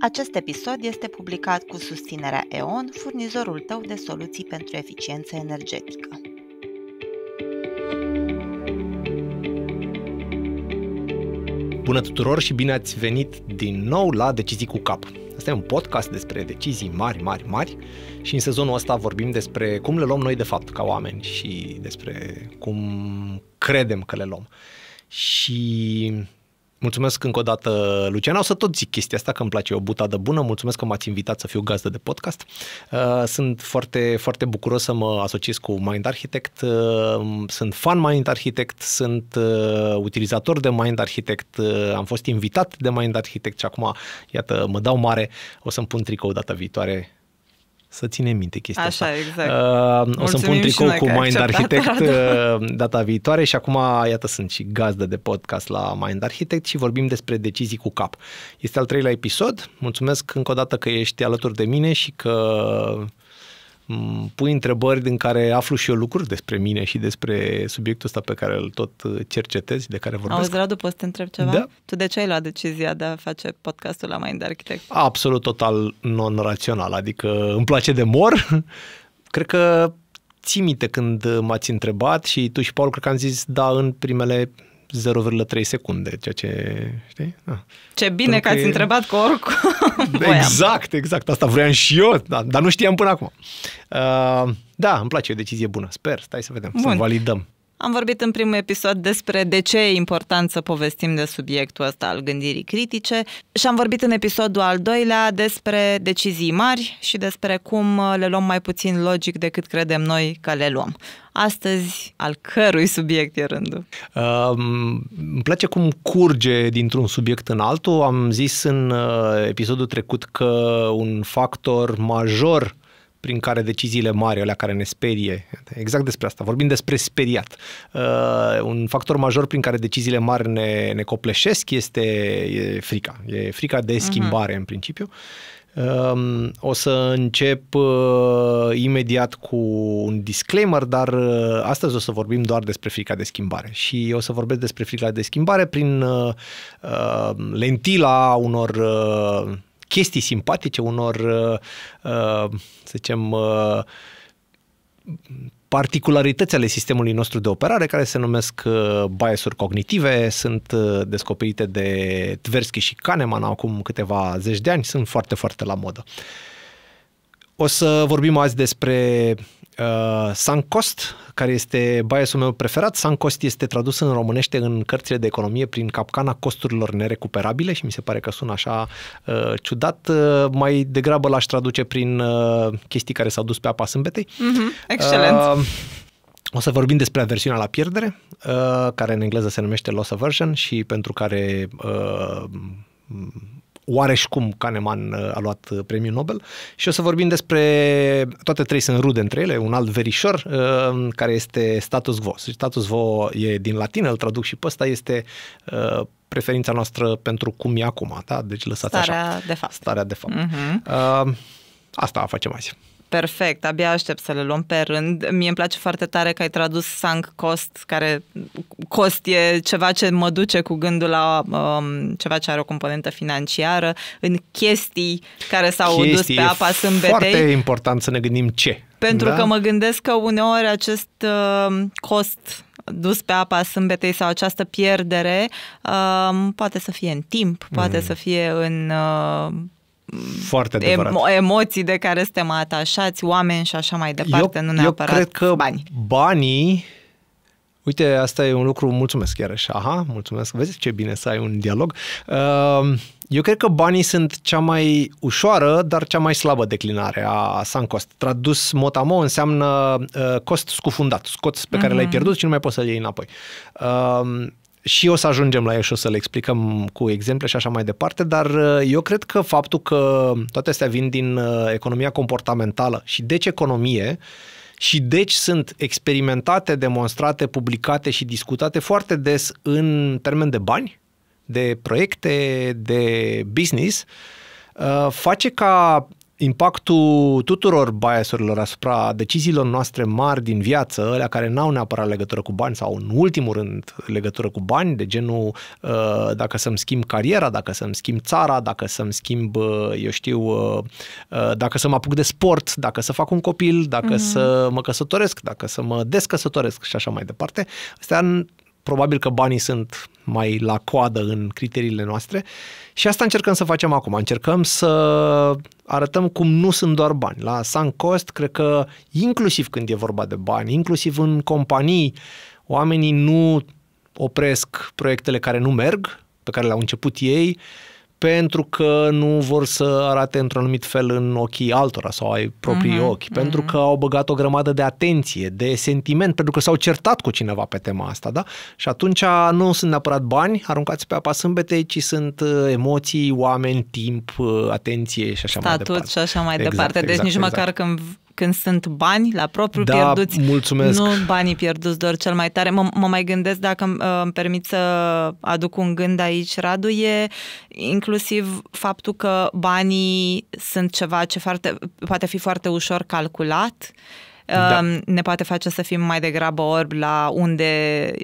Acest episod este publicat cu susținerea EON, furnizorul tău de soluții pentru eficiență energetică. Bună tuturor și bine ați venit din nou la Decizii cu Cap. Asta e un podcast despre decizii mari, mari, mari și în sezonul ăsta vorbim despre cum le luăm noi de fapt ca oameni și despre cum credem că le luăm. Și Mulțumesc încă o dată, Luciana. O să tot zic chestia asta, că îmi place o butadă bună. Mulțumesc că m-ați invitat să fiu gazdă de podcast. Uh, sunt foarte, foarte bucuros să mă asociez cu Mind Architect. Uh, sunt fan Mind Architect, sunt uh, utilizator de Mind Architect, am fost invitat de Mind Architect și acum, iată, mă dau mare. O să-mi pun tricou data viitoare să ținem minte chestia Așa, asta. exact. Uh, o să-mi pun tricou cu Mind Architect da, da. data viitoare și acum, iată, sunt și gazdă de podcast la Mind Architect și vorbim despre decizii cu cap. Este al treilea episod. Mulțumesc încă o dată că ești alături de mine și că pui întrebări din care aflu și eu lucruri despre mine și despre subiectul ăsta pe care îl tot uh, cercetez, de care vorbesc. Auzi, Radu, poți să te întreb ceva? Da. Tu de ce ai luat decizia de a face podcastul la Mind Architect? Absolut total non-rațional, adică îmi place de mor. Cred că ții minte când m-ați întrebat și tu și Paul, cred că am zis da în primele 0,3 secunde, ceea ce, știi? Da. Ce bine Pentru că ați e... întrebat cu oricum Exact, exact, asta vreau și eu, da, dar nu știam până acum. Uh, da, îmi place, o decizie bună, sper, stai să vedem, Bun. să validăm. Am vorbit în primul episod despre de ce e important să povestim de subiectul ăsta al gândirii critice și am vorbit în episodul al doilea despre decizii mari și despre cum uh, le luăm mai puțin logic decât credem noi că le luăm. Astăzi, al cărui subiect e rândul? Uh, îmi place cum curge dintr-un subiect în altul. Am zis în uh, episodul trecut că un factor major prin care deciziile mari, alea care ne sperie, exact despre asta, vorbim despre speriat. Uh, un factor major prin care deciziile mari ne, ne copleșesc este e frica. E frica de mhm. schimbare, uh-huh. în principiu. Um, o să încep uh, imediat cu un disclaimer, dar uh, astăzi o să vorbim doar despre frica de schimbare și o să vorbesc despre frica de schimbare prin uh, uh lentila unor uh, chestii simpatice, unor, uh, uh, să zicem, uh, particularități ale sistemului nostru de operare, care se numesc biasuri cognitive, sunt descoperite de Tversky și Kahneman acum câteva zeci de ani, sunt foarte, foarte la modă. Uh, o să vorbim azi despre uh, Sancost, care este biasul meu preferat. Sancost este tradus în românește în cărțile de economie prin capcana costurilor nerecuperabile și mi se pare că sună așa uh, ciudat. Uh, mai degrabă l-aș traduce prin uh, chestii care s-au dus pe apa sâmbetei. Mm-hmm. Excelent! Uh, o să vorbim despre aversiunea la pierdere, uh, care în engleză se numește loss aversion și pentru care uh, oare și cum Kahneman uh, a luat uh, premiul Nobel și o să vorbim despre, toate trei sunt rude între ele, un alt verișor uh, care este status quo. Deci status quo e din latină, îl traduc și pe ăsta, este preferința noastră pentru cum e acum, da? Deci lăsați Starea așa. Starea de fapt. Starea de fapt. Uh-huh. Asta facem azi. Perfect, abia aștept să le luăm pe rând. Mie îmi place foarte tare că ai tradus sunk cost, care cost e ceva ce mă duce cu gândul la um, ceva ce are o componentă financiară, în chestii care s-au chestii, dus pe apa sâmbetei. foarte important să ne gândim ce. Pentru da? că mă gândesc că uneori acest uh, cost dus pe apa sâmbetei sau această pierdere um, poate să fie în timp, poate mm. să fie în... Uh, foarte adevărat. Emo- emoții de care suntem atașați, oameni și așa mai departe, eu, nu neapărat eu cred că bani. banii Uite, asta e un lucru, mulțumesc chiar așa, aha, mulțumesc, vezi ce bine să ai un dialog. Ehm, eu cred că banii sunt cea mai ușoară, dar cea mai slabă declinare a sunk cost. Tradus motamo înseamnă eh, cost scufundat, scot pe care mm-hmm. l-ai mhm. pierdut și nu mai poți să-l iei înapoi. Ehm, și o să ajungem la el și o să-l explicăm cu exemple și așa mai departe, dar uh, eu cred că faptul că toate astea vin din uh, economia comportamentală și deci economie, și deci sunt experimentate, demonstrate, publicate și discutate foarte des în termen de bani, de proiecte, de business, uh, face ca impactul tuturor biasurilor asupra deciziilor noastre mari din viață, alea care n-au neapărat legătură cu bani sau în ultimul rând legătură cu bani, de genul uh, dacă să-mi schimb cariera, dacă să-mi schimb țara, dacă să-mi schimb, uh, eu știu, uh, dacă să mă apuc de sport, dacă să fac un copil, dacă mm-hmm. să mă căsătoresc, dacă să mă descăsătoresc și așa mai departe. Astea probabil că banii sunt mai la coadă în criteriile noastre și asta încercăm să facem acum. Încercăm să arătăm cum nu sunt doar bani. La sunk cost, cred că inclusiv când e vorba de bani, inclusiv în companii, oamenii nu opresc proiectele care nu merg, pe care le-au început ei, uh, pentru că nu vor să arate într-un anumit fel în ochii altora sau ai proprii uh-huh, ochi, uh-huh. pentru mhm. că au băgat o grămadă de atenție, de sentiment, pentru că s-au certat cu cineva pe tema asta, da? Și atunci nu sunt neapărat bani aruncați pe apa sâmbetei, ci sunt uh, emoții, oameni, timp, uh, atenție și așa Statut mai departe. și așa mai exact, departe. Deci exact, nici exact. măcar când când sunt bani la propriu da, pierduți, mulțumesc. nu banii pierduți doar cel mai tare. Mă, mă mai gândesc, dacă uh, îmi, permit să aduc un gând aici, Radu, e inclusiv faptul că banii sunt ceva ce foarte, poate fi foarte ușor calculat, uh, da. da. ne poate face să fim mai degrabă orbi la unde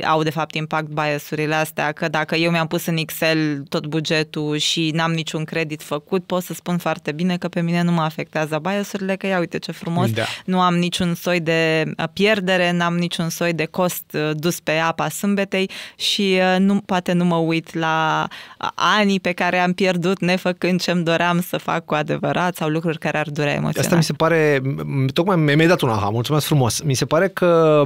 au de fapt impact biasurile astea, că dacă eu mi-am pus în Excel tot bugetul și n-am niciun credit făcut, pot să spun foarte bine că pe mine nu mă afectează biasurile, că ia uite ce frumos, da. nu am niciun soi de uh, pierdere, n-am niciun soi de cost uh, dus pe apa sâmbetei și uh, nu, poate nu mă uit la anii pe care am pierdut nefăcând ce-mi doream să fac cu adevărat sau lucruri care ar durea emoțional. Asta mi se pare, tocmai mi-ai dat un aha da, mulțumesc frumos. Mi se pare că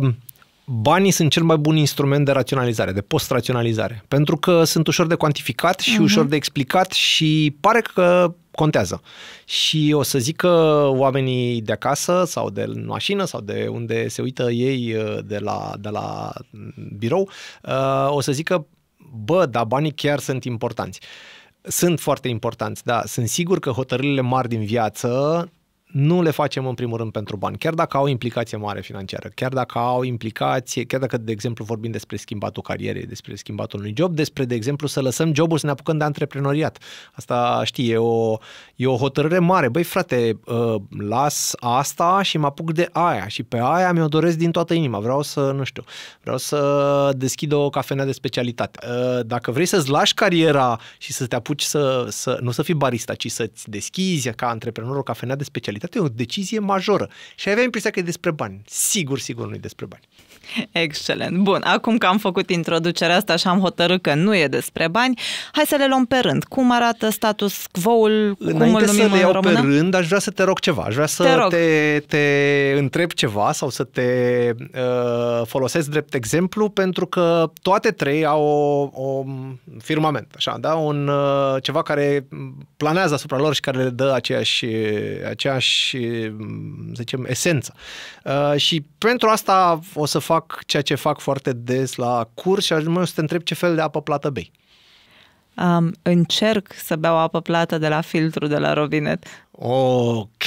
banii sunt cel mai bun instrument de raționalizare, de post-raționalizare, pentru că sunt ușor de cuantificat și uh-huh. ușor de explicat și pare că contează. Și o să zic că oamenii de acasă sau de mașină sau de unde se uită ei uh, de la, de la birou, uh, o să zic că, bă, dar banii chiar sunt importanți. Sunt foarte importanți, da. Sunt sigur că hotărârile mari din viață nu le facem în primul rând pentru bani, chiar dacă au implicație mare financiară, chiar dacă au implicație, chiar dacă, de exemplu, vorbim despre schimbatul carierei, despre schimbatul unui job, despre, de exemplu, să lăsăm jobul să ne apucăm de antreprenoriat. Asta, știi, e o, e o hotărâre mare. Băi, frate, ă, las asta și mă apuc de aia și pe aia mi-o doresc din toată inima. Vreau să, nu știu, vreau să deschid o cafenea de specialitate. Ă, dacă vrei să-ți lași cariera și să te apuci să, să nu să fii barista, ci să-ți deschizi ca antreprenor o cafenea de specialitate, dar e o decizie majoră. Și aveam impresia că e despre bani. Sigur, sigur nu e despre bani. Excelent. Bun, acum că am făcut introducerea asta și am hotărât că nu e despre bani, hai să le luăm pe rând. Cum arată status quo-ul, Înainte cum îl numim să le iau pe rând, aș vrea să te rog ceva. Aș vrea să te, te, te întreb ceva sau să te uh, folosesc drept exemplu, pentru că toate trei au o, o firmament, așa, da? Un, uh, ceva care planează asupra lor și care le dă aceeași, aceeași mm, să zicem, esență. Uh, și pentru asta o să fac fac ceea ce fac foarte des la curs și ajung să te întreb ce fel de apă plată bei. Um, încerc să beau apă plată de la filtru de la robinet, Ok,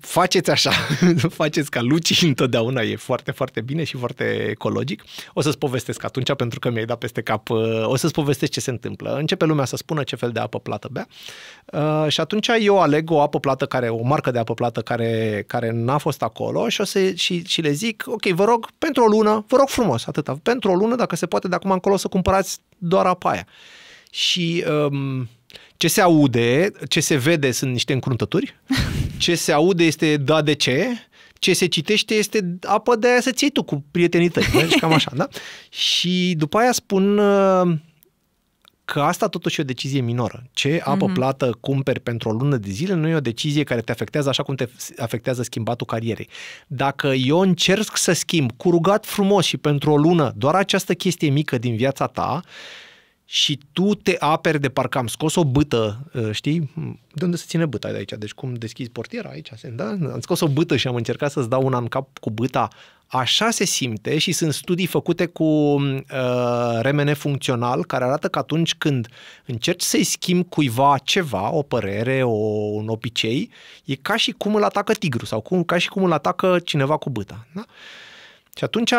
faceți așa, faceți ca Luci întotdeauna, e foarte, foarte bine și foarte ecologic. O să-ți povestesc atunci, pentru că mi-ai dat peste cap, uh, o să-ți povestesc ce se întâmplă. Începe lumea să spună ce fel de apă plată bea uh, și atunci eu aleg o apă plată care, o marcă de apă plată care, care n-a fost acolo și, o să, și, și le zic, ok, vă rog, pentru o lună, vă rog frumos, atâta, pentru o lună, dacă se poate de acum încolo să cumpărați doar apa aia. Și um, ce se aude, ce se vede sunt niște încruntături, ce se aude este da de ce, ce se citește este apă de aia să ții tu cu prietenii tăi, deci cam așa, da? Și după aia spun uh, că asta totuși e o decizie minoră. Ce apă mm-hmm. plată cumperi pentru o lună de zile nu e o decizie care te afectează așa cum te afectează schimbatul carierei. Dacă eu încerc să schimb cu rugat frumos și pentru o lună doar această chestie mică din viața ta, și tu te aperi de parcă am scos o bâtă, ă, știi? De unde se ține bâta de aici? Deci cum deschizi portiera aici? Da? Am scos o bâtă și am încercat să-ți dau una în cap cu bâta. Așa se simte și sunt studii făcute cu uh, remene funcțional care arată că atunci când încerci să-i schimbi cuiva ceva, o părere, o, un obicei, e ca și cum îl atacă tigru sau cum, ca și cum îl atacă cineva cu bâta. Da? Și atunci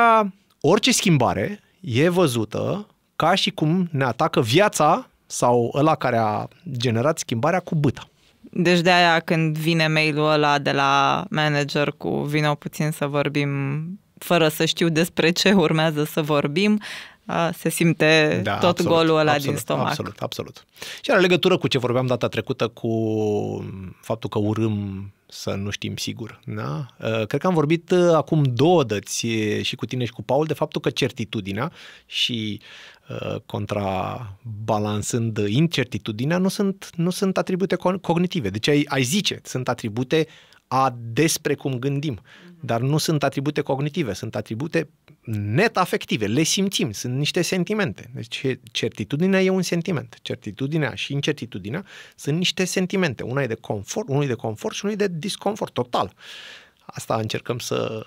orice schimbare e văzută ca și cum ne atacă viața sau ăla care a generat schimbarea cu băta. Deci de aia când vine mailul ăla de la manager cu vină puțin să vorbim fără să știu despre ce urmează să vorbim, se simte da, tot absolut, golul ăla absolut, din stomac. Absolut, absolut. Și are legătură cu ce vorbeam data trecută cu faptul că urâm să nu știm sigur. Da? Cred că am vorbit acum două dăți și cu tine și cu Paul de faptul că certitudinea și Uh, contrabalansând incertitudinea, nu sunt, nu sunt atribute cognitive. Deci ai, ai zice, sunt atribute a despre cum gândim, mhm. dar nu sunt atribute cognitive, sunt atribute net afective, le simțim, sunt niște sentimente. Deci certitudinea e un sentiment. Certitudinea și incertitudinea sunt niște sentimente. Una e de confort, unul e de confort și unul e de disconfort total. Asta încercăm să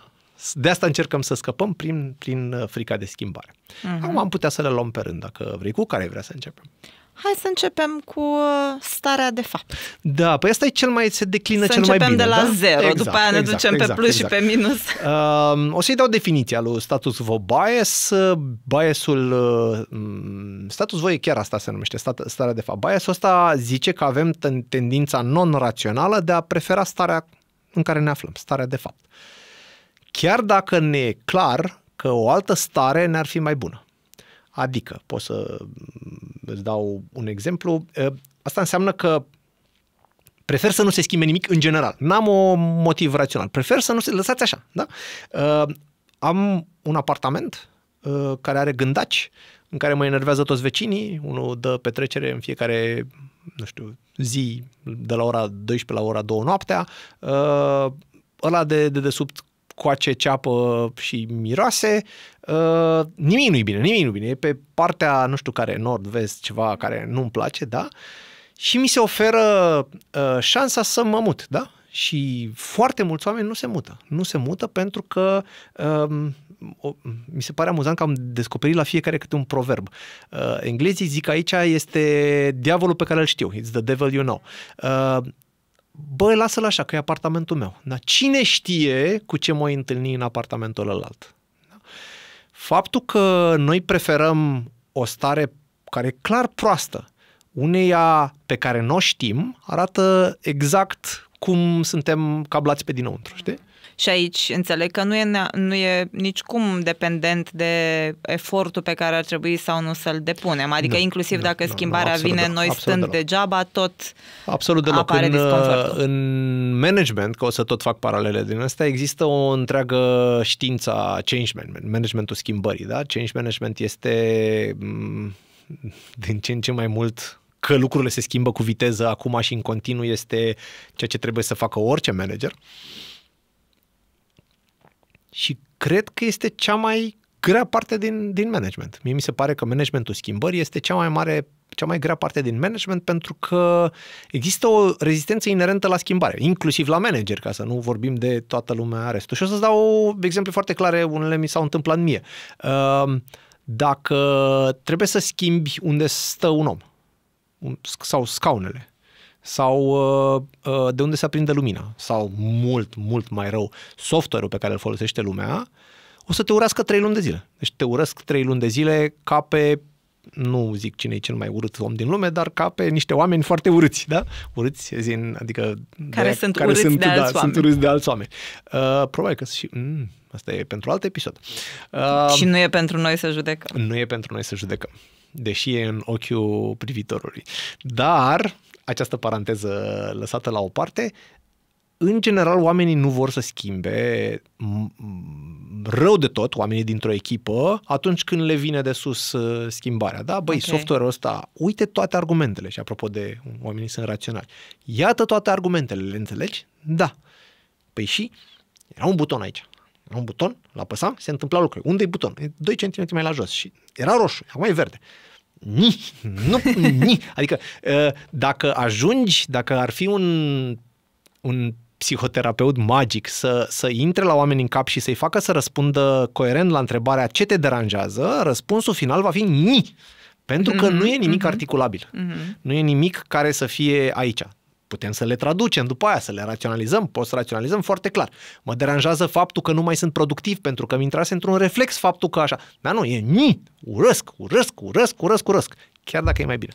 de asta încercăm să scăpăm prin, prin uh, frica de schimbare. Uh-huh. Acum am putea să le luăm pe rând, dacă vrei. Cu care vrea să începem? Hai să începem cu uh, starea de fapt. Da, păi asta e cel mai, se declină să cel mai bine. Să începem de la da? zero, exact, după aia ne exact, ducem exact, exact, pe plus exact. și pe minus. Uh, o să-i dau definiția lui status quo bias. Biasul, uh, status quo e chiar asta se numește, starea de fapt. Biasul ăsta zice că avem tendința non-rațională de a prefera starea în care ne aflăm, starea de fapt. Uh, chiar dacă ne e clar că o altă stare ne-ar fi mai bună. Adică, pot să mm, îți dau un exemplu, asta înseamnă că prefer să nu se schimbe nimic în general. N-am o motiv rațional. Prefer să nu se... Lăsați așa, da? Am un apartament care are gândaci, în care mă enervează toți vecinii, unul dă petrecere în fiecare, nu știu, zi de la ora 12 la ora 2 noaptea, ăla de de sub coace ceapă și miroase, uh, nimic nu-i bine, nimic nu-i bine. E pe partea, nu știu care, nord-vest, ceva care nu-mi place, da? Și mi se oferă uh, șansa să mă mut, da? Și foarte mulți oameni nu se mută. Nu se mută pentru că uh, o, mi se pare amuzant că am descoperit la fiecare câte un proverb. Uh, englezii zic aici este diavolul pe care îl știu. It's the devil you know. Uh, bă, lasă-l așa, că e apartamentul meu. Dar cine știe cu ce mă întâlni în apartamentul ălalt? Da? Faptul că noi preferăm o stare care e clar proastă, uneia pe care nu o știm, arată exact cum suntem cablați pe dinăuntru, știi? Și aici înțeleg că nu e, nu e nicicum dependent de efortul pe care ar trebui sau nu să-l depunem. Adică nu, inclusiv nu, dacă nu, schimbarea nu, vine, deloc, noi stând deloc. degeaba, tot absolut deloc. apare în, disconfortul. În management, că o să tot fac paralele din asta, există o întreagă știință a change management, managementul schimbării. Da? Change management este mm, din ce în ce mai mult că lucrurile se schimbă cu viteză acum și în continuu este ceea ce trebuie să facă orice manager. Uh, și cred că este cea mai grea parte din, din management. Mie mi se pare că managementul schimbării este cea mai mare cea mai grea parte din management pentru că există o rezistență inerentă la schimbare, inclusiv la manager, ca să nu vorbim de toată lumea restul. Și o să-ți dau exemple foarte clare, unele mi s-au întâmplat mie. Ehm, dacă trebuie să schimbi unde stă un om sau scaunele, sau uh, uh, de unde se aprinde lumina sau mult, mult mai rău, software-ul pe care îl folosește lumea, o să te urască trei luni de zile. Deci te urăsc trei luni de zile ca pe nu zic cine e cel mai urât om din lume, dar ca pe niște oameni foarte urâți, da? Urâți, zin, adică... Care de, sunt care urâți sunt, de da, alți oameni. Sunt urâți de alți oameni. Uh, probabil că și... Mm, asta e pentru alt episod. Uh, și nu e pentru noi să judecăm. Nu e pentru noi să judecăm. Deși e în ochiul privitorului. Dar această paranteză lăsată la o parte, în general oamenii nu vor să schimbe rău de tot oamenii dintr-o echipă atunci când le vine de sus uh, schimbarea. Da, băi, okay. software-ul ăsta, uite toate argumentele și apropo de oamenii sunt raționali. Iată toate argumentele, le înțelegi? Da. Păi și era un buton aici. Era un buton, l-apăsam, se întâmpla lucruri. Unde i buton? E 2 cm mai la jos și era roșu, acum e verde. Ni, nu, ni. Adică ă, dacă ajungi, dacă ar fi un, un psihoterapeut magic să, să intre la oameni în cap și să-i facă să răspundă coerent la întrebarea ce te deranjează, răspunsul final va fi ni. Pentru că mm-hmm, nu e nimic mhm. articulabil. Mm-hmm. Nu e nimic care să fie aici putem să le traducem după aia, să le raționalizăm, poți să raționalizăm foarte clar. Mă deranjează faptul că nu mai sunt productiv pentru că mi intrase într-un reflex faptul că așa. Dar nu, e ni, urăsc, urăsc, urăsc, urăsc, urăsc, chiar dacă e mai bine.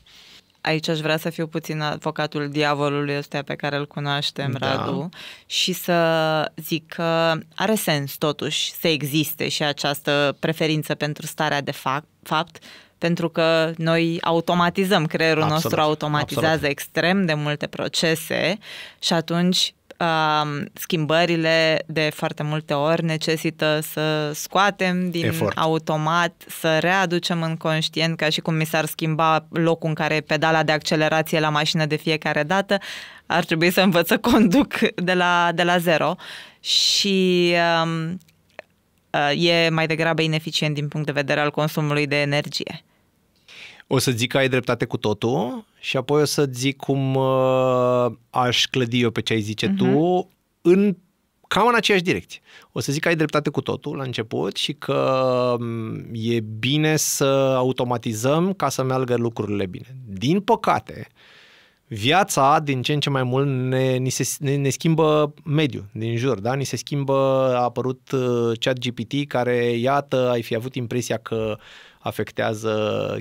Aici aș vrea să fiu puțin avocatul diavolului ăsta pe care îl cunoaștem, da. Radu, și să zic că are sens totuși să existe și această preferință pentru starea de fapt, fapt pentru că noi automatizăm, creierul absolut, nostru automatizează absolut. extrem de multe procese și atunci schimbările de foarte multe ori necesită să scoatem din Effort. automat, să readucem în conștient, ca și cum mi s-ar schimba locul în care pedala de accelerație la mașină de fiecare dată, ar trebui să învăț să conduc de la, de la zero. Și e mai degrabă ineficient din punct de vedere al consumului de energie. O să zic că ai dreptate cu totul și apoi o să zic cum uh, aș clădi eu pe ce ai zice uh-huh. tu în cam în aceeași direcție. O să zic că ai dreptate cu totul la început și că um, e bine să automatizăm ca să meargă lucrurile bine. Din păcate, uh, viața din ce în ce mai mult ne, ni se, ne, ne schimbă mediul din jur, da? Ni se schimbă, a apărut uh, chat GPT care, iată, ai fi avut impresia că afectează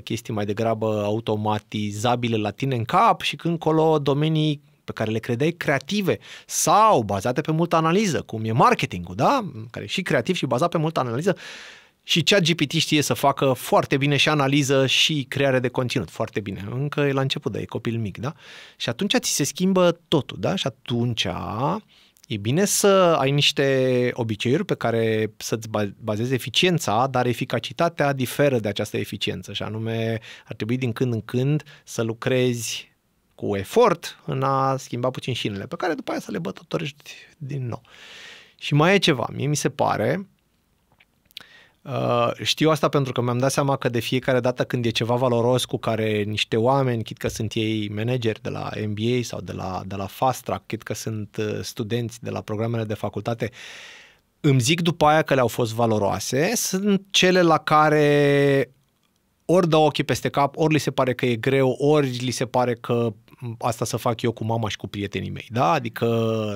chestii mai degrabă automatizabile la tine în cap și când colo domenii pe care le credeai creative sau bazate pe multă analiză, cum e marketingul, da? Care e și creativ și bazat pe multă analiză, și chat GPT știe să facă foarte bine și analiză și creare de conținut foarte bine. Încă e la început, dar e copil mic, da? Și atunci ți se schimbă totul, da? Și atunci e bine să ai niște obiceiuri pe care să-ți bazezi eficiența, dar eficacitatea diferă de această eficiență și anume ar trebui din când în când să lucrezi cu efort în a schimba puțin șinele, pe care după aia să le bătătorești din nou. Și mai e ceva, mie mi se pare Uh, știu asta pentru că mi-am dat seama că de fiecare dată când e ceva valoros cu care niște oameni, chit că sunt ei manageri de la MBA sau de la, de la Fast Track, chit că sunt uh, studenți de la programele de facultate, îmi zic după aia că le-au fost valoroase, sunt cele la care ori dau ochii peste cap, ori li se pare că e greu, ori li se pare că asta să fac eu cu mama și cu prietenii mei, da? Adică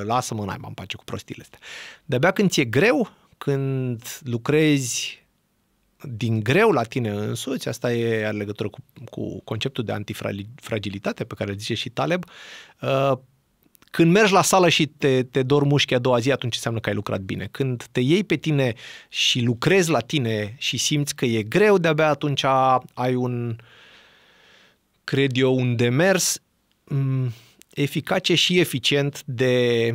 lasă-mă, n-ai, am pace cu prostiile astea. De-abia când ți-e greu, când lucrezi din greu la tine însuți, asta e în legătură cu, cu conceptul de antifragilitate pe care îl zice și Taleb, uh, când mergi la sală și te, te dor mușchi a doua zi, atunci înseamnă că ai lucrat bine. Când te iei pe tine și lucrezi la tine și simți că e greu, de-abia atunci ai un, cred eu, un demers mm, eficace și eficient de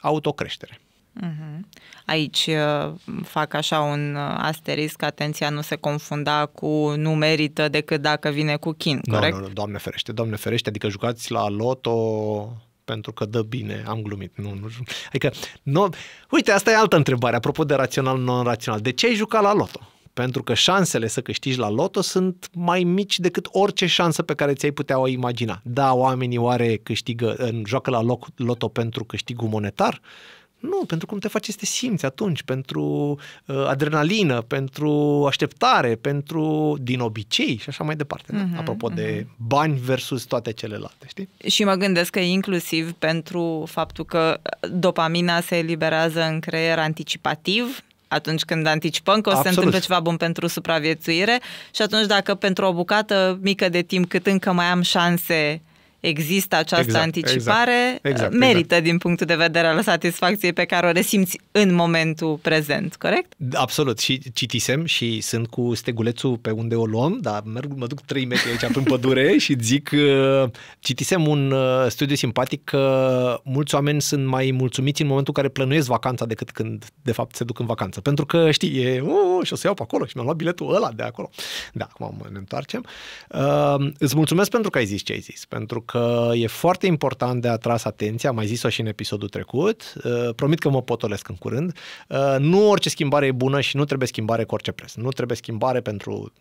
autocreștere. Uh-huh. Aici uh, fac așa un uh, asterisc, atenția nu se confunda cu nu merită decât dacă vine cu chin, no, corect? Nu, no, nu, no, doamne ferește, doamne ferește, adică jucați la loto pentru că dă bine, am glumit, nu, nu, adică, nu, uite, asta e altă întrebare, apropo de rațional, non-rațional, de ce ai jucat la loto? pentru că șansele să câștigi la loto sunt mai mici decât orice șansă pe care ți-ai putea o imagina. Da, oamenii oare câștigă, joacă la loc, loto pentru câștigul monetar? Nu, pentru cum te face să te simți atunci, pentru uh, adrenalină, pentru așteptare, pentru din obicei și așa mai departe. Uh-huh, da? Mhm, Apropo uh-huh. de mhm. bani versus toate celelalte, știi? Și mă gândesc că inclusiv pentru faptul că dopamina se eliberează în creier anticipativ, atunci când anticipăm că o să Absolut. se întâmple ceva bun pentru supraviețuire și atunci dacă pentru o bucată mică de timp cât încă mai am șanse există această exact, exact, anticipare, exact, exact, merită exact. din punctul de vedere al satisfacției pe care o resimți în momentul prezent, corect? Da, absolut, și citisem și sunt cu stegulețul pe unde o luăm, dar merg, mă duc 3 metri aici prin pădure și zic, uh, citisem un uh, studiu simpatic că uh, mulți oameni sunt mai mulțumiți în momentul în care plănuiesc vacanța decât când de fapt se duc în vacanță, pentru că știi, e, și o să iau pe acolo și mi-am luat biletul ăla de acolo. Da, acum ne întoarcem. Uh, îți mulțumesc pentru că ai zis ce ai zis, pentru că că e foarte important de atras atenția, am mai zis-o și în episodul trecut, uh, promit că mă potolesc în curând, uh, nu orice schimbare e bună și nu trebuie schimbare cu orice preț. Nu trebuie schimbare pentru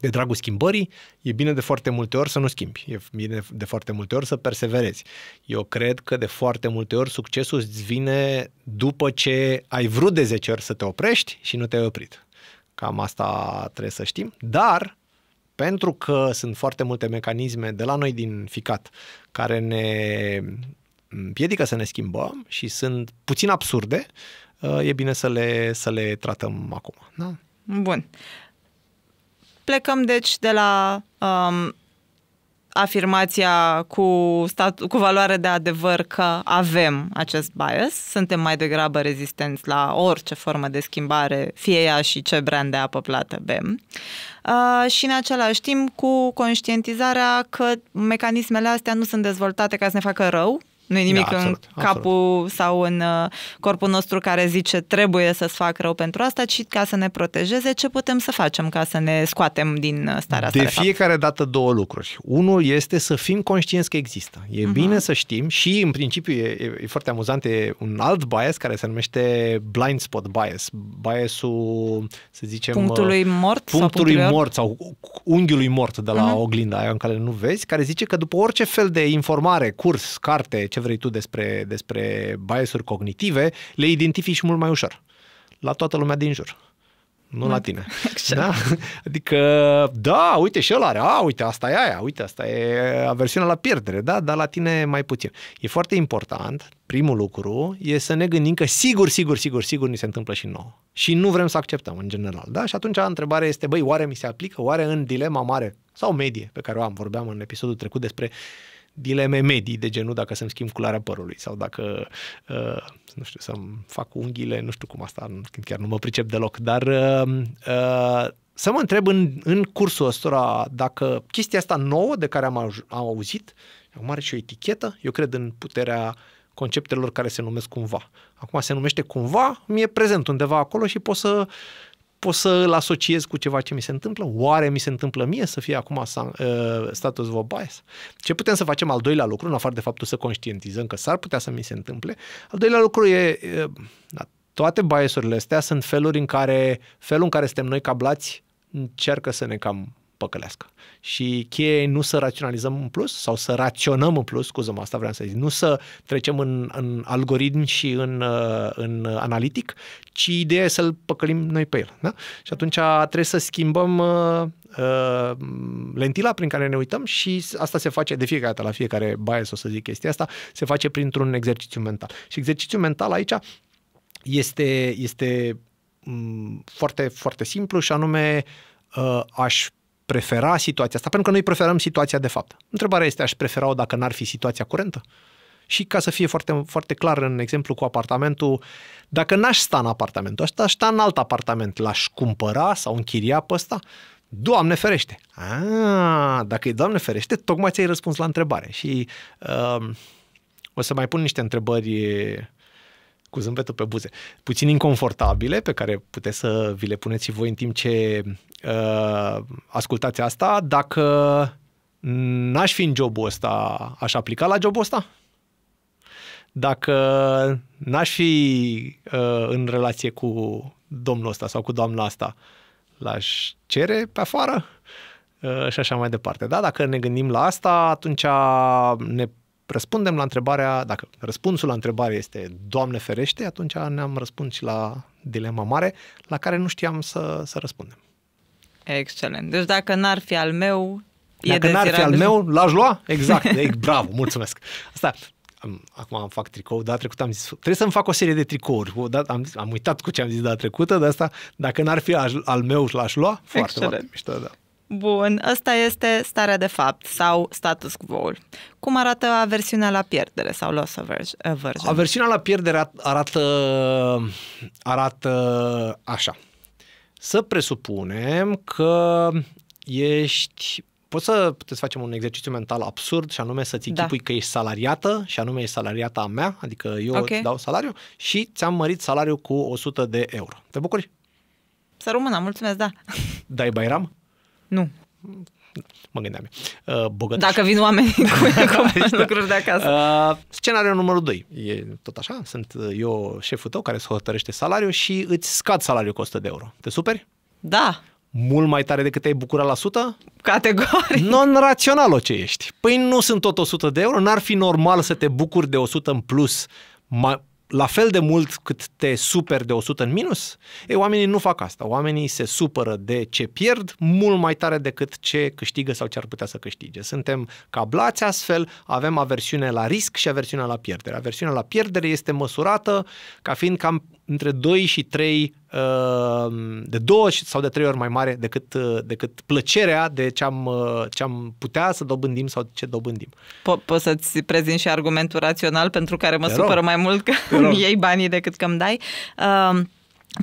de dragul schimbării, e bine de foarte multe ori să nu schimbi, e bine de foarte multe ori să perseverezi. Eu cred că de foarte multe ori succesul îți vine după ce ai vrut de 10 ori să te oprești și nu te-ai oprit. Cam asta trebuie să știm, dar pentru că sunt foarte multe mecanisme de la noi din ficat care ne împiedică să ne schimbăm și sunt puțin absurde, uh, e bine să le, să le tratăm acum. Da? Bun. Plecăm deci de la um, afirmația cu, stat, cu valoare de adevăr că avem acest bias, suntem mai degrabă rezistenți la orice formă de schimbare, fie ea și ce brand de apă plată bem. Uh, și în același timp cu conștientizarea că mecanismele astea nu sunt dezvoltate ca să ne facă rău, nu e nimic da, absolut, în capul sau în uh, corpul nostru care zice trebuie să-ți fac rău pentru asta, ci ca să ne protejeze, ce putem să facem ca să ne scoatem din uh, starea asta? De, de fiecare fapt? dată două lucruri. Unul este să fim conștienți că există. E uh-huh. bine să știm și, în principiu, e, e, e foarte amuzant, e un alt bias care se numește blind spot bias. Biasul, să zicem... Punctului uh, mort? Punctului sau mort sau unghiului mort de la uh-huh. oglinda aia în care nu vezi, care zice că după orice fel de informare, curs, carte, ce ce vrei tu despre, despre biasuri cognitive, le identifici mult mai ușor la toată lumea din jur. Nu la da. tine. Da? Adică, da, uite și el are, a, uite, asta e aia, uite, asta e aversiunea la pierdere, da, dar la tine mai puțin. E foarte important, primul lucru, e să ne gândim că sigur, sigur, sigur, sigur ni se întâmplă și nouă. Și nu vrem să acceptăm în general, da? Și atunci întrebarea este, băi, oare mi se aplică, oare în dilema mare sau medie pe care o am, vorbeam în episodul trecut despre uh, dileme medii de genul dacă să-mi schimb culoarea părului sau dacă, uh, nu știu, să-mi fac unghiile, nu știu cum asta, când chiar nu mă pricep deloc, dar uh, uh, să mă întreb în, în cursul ăsta dacă chestia asta nouă de care am, am auzit, acum are și o etichetă, eu cred în puterea conceptelor care se numesc cumva. Acum se numește cumva, mi-e prezent undeva acolo și pot să pot să îl asociez cu ceva ce mi se întâmplă? Oare mi se întâmplă mie să fie acum uh, status quo bias? Ce putem să facem al doilea lucru, în afară de faptul să conștientizăm că s-ar putea să mi se întâmple? Al doilea lucru e, uh, da, toate biasurile astea sunt feluri în care, felul în care suntem noi cablați încearcă să ne cam păcălească. Și cheie nu să raționalizăm în plus sau să raționăm în plus, scuză asta vreau să zic, nu să trecem în, în algoritm și în, uh, în analitic, ci ideea e să-l păcălim noi pe el. Da? Și atunci trebuie să schimbăm uh, uh, lentila prin care ne uităm și asta se face de fiecare dată, la fiecare bias o să zic chestia asta, se face printr-un exercițiu mental. Și exercițiul mental aici este, este mm, foarte, foarte simplu și anume uh, aș prefera situația asta? Pentru că noi preferăm situația de fapt. Întrebarea este, aș prefera-o dacă n-ar fi situația curentă? Și ca să fie foarte, foarte clar în exemplu cu apartamentul, dacă n-aș sta în apartamentul ăsta, aș sta în alt apartament. L-aș cumpăra sau închiria pe ăsta? Doamne ferește! A, dacă e Doamne ferește, tocmai ți-ai răspuns la întrebare. Și uh, o să mai pun niște întrebări cu zâmbetul pe buze, puțin inconfortabile, pe care puteți să vi le puneți și voi în timp ce uh, ascultați asta, dacă n-aș fi în jobul ăsta, aș aplica la jobul ăsta? Dacă n-aș fi uh, în relație cu domnul ăsta sau cu doamna asta, l-aș cere pe afară? Uh, și așa mai departe. Da, dacă ne gândim la asta, atunci ne răspundem la întrebarea, dacă răspunsul la întrebare este Doamne ferește, atunci ne-am răspuns și la dilema mare la care nu știam să, să răspundem. Excelent. Deci dacă n-ar fi al meu, dacă e n-ar fi al meu, l-aș lua? Exact. Ei, bravo, mulțumesc. Asta, am, acum am fac tricou, dar trecută am zis, trebuie să-mi fac o serie de tricouri. O, da, am, am uitat cu ce am zis data trecută, de asta, dacă n-ar fi al, al meu, l-aș lua? Foarte, Excelent. foarte mișto, da. Bun, ăsta este starea de fapt sau status quo-ul. Cum arată aversiunea la pierdere sau loss aversion? Aversiunea la pierdere arată, arată așa. Să presupunem că ești poți să puteți facem un exercițiu mental absurd și anume să-ți da. că ești salariată și anume ești salariata a mea, adică eu okay. îți dau salariu și ți-am mărit salariul cu 100 de euro. Te bucuri? Să rămână, mulțumesc, da. Dai Bairam? Nu. Mă gândeam eu. Uh, Dacă vin oameni cu, cu lucruri de acasă. Uh, scenariul numărul 2. E tot așa. Sunt uh, eu șeful tău care îți hotărăște salariul și îți scad salariul cu 100 de euro. Te superi? Da mult mai tare decât te-ai bucurat la 100? Categoric. Non-rațional o ce ești. Păi nu sunt tot 100 de euro, n-ar fi normal să te bucuri de 100 în plus mai, la fel de mult cât te superi de 100 în minus, ei, oamenii nu fac asta. Oamenii se supără de ce pierd mult mai tare decât ce câștigă sau ce ar putea să câștige. Suntem cablați astfel, avem aversiune la risc și aversiunea la pierdere. Aversiunea la pierdere este măsurată ca fiind cam între 2 și 3 Ehm, de două sau de trei ori mai mare decât, eh, decât plăcerea de ce am, eh, ce am putea să dobândim sau ce dobândim. Po- poți să-ți prezint și argumentul rațional pentru care mă supăr mai mult că îmi iei banii decât că îmi dai. Ehm,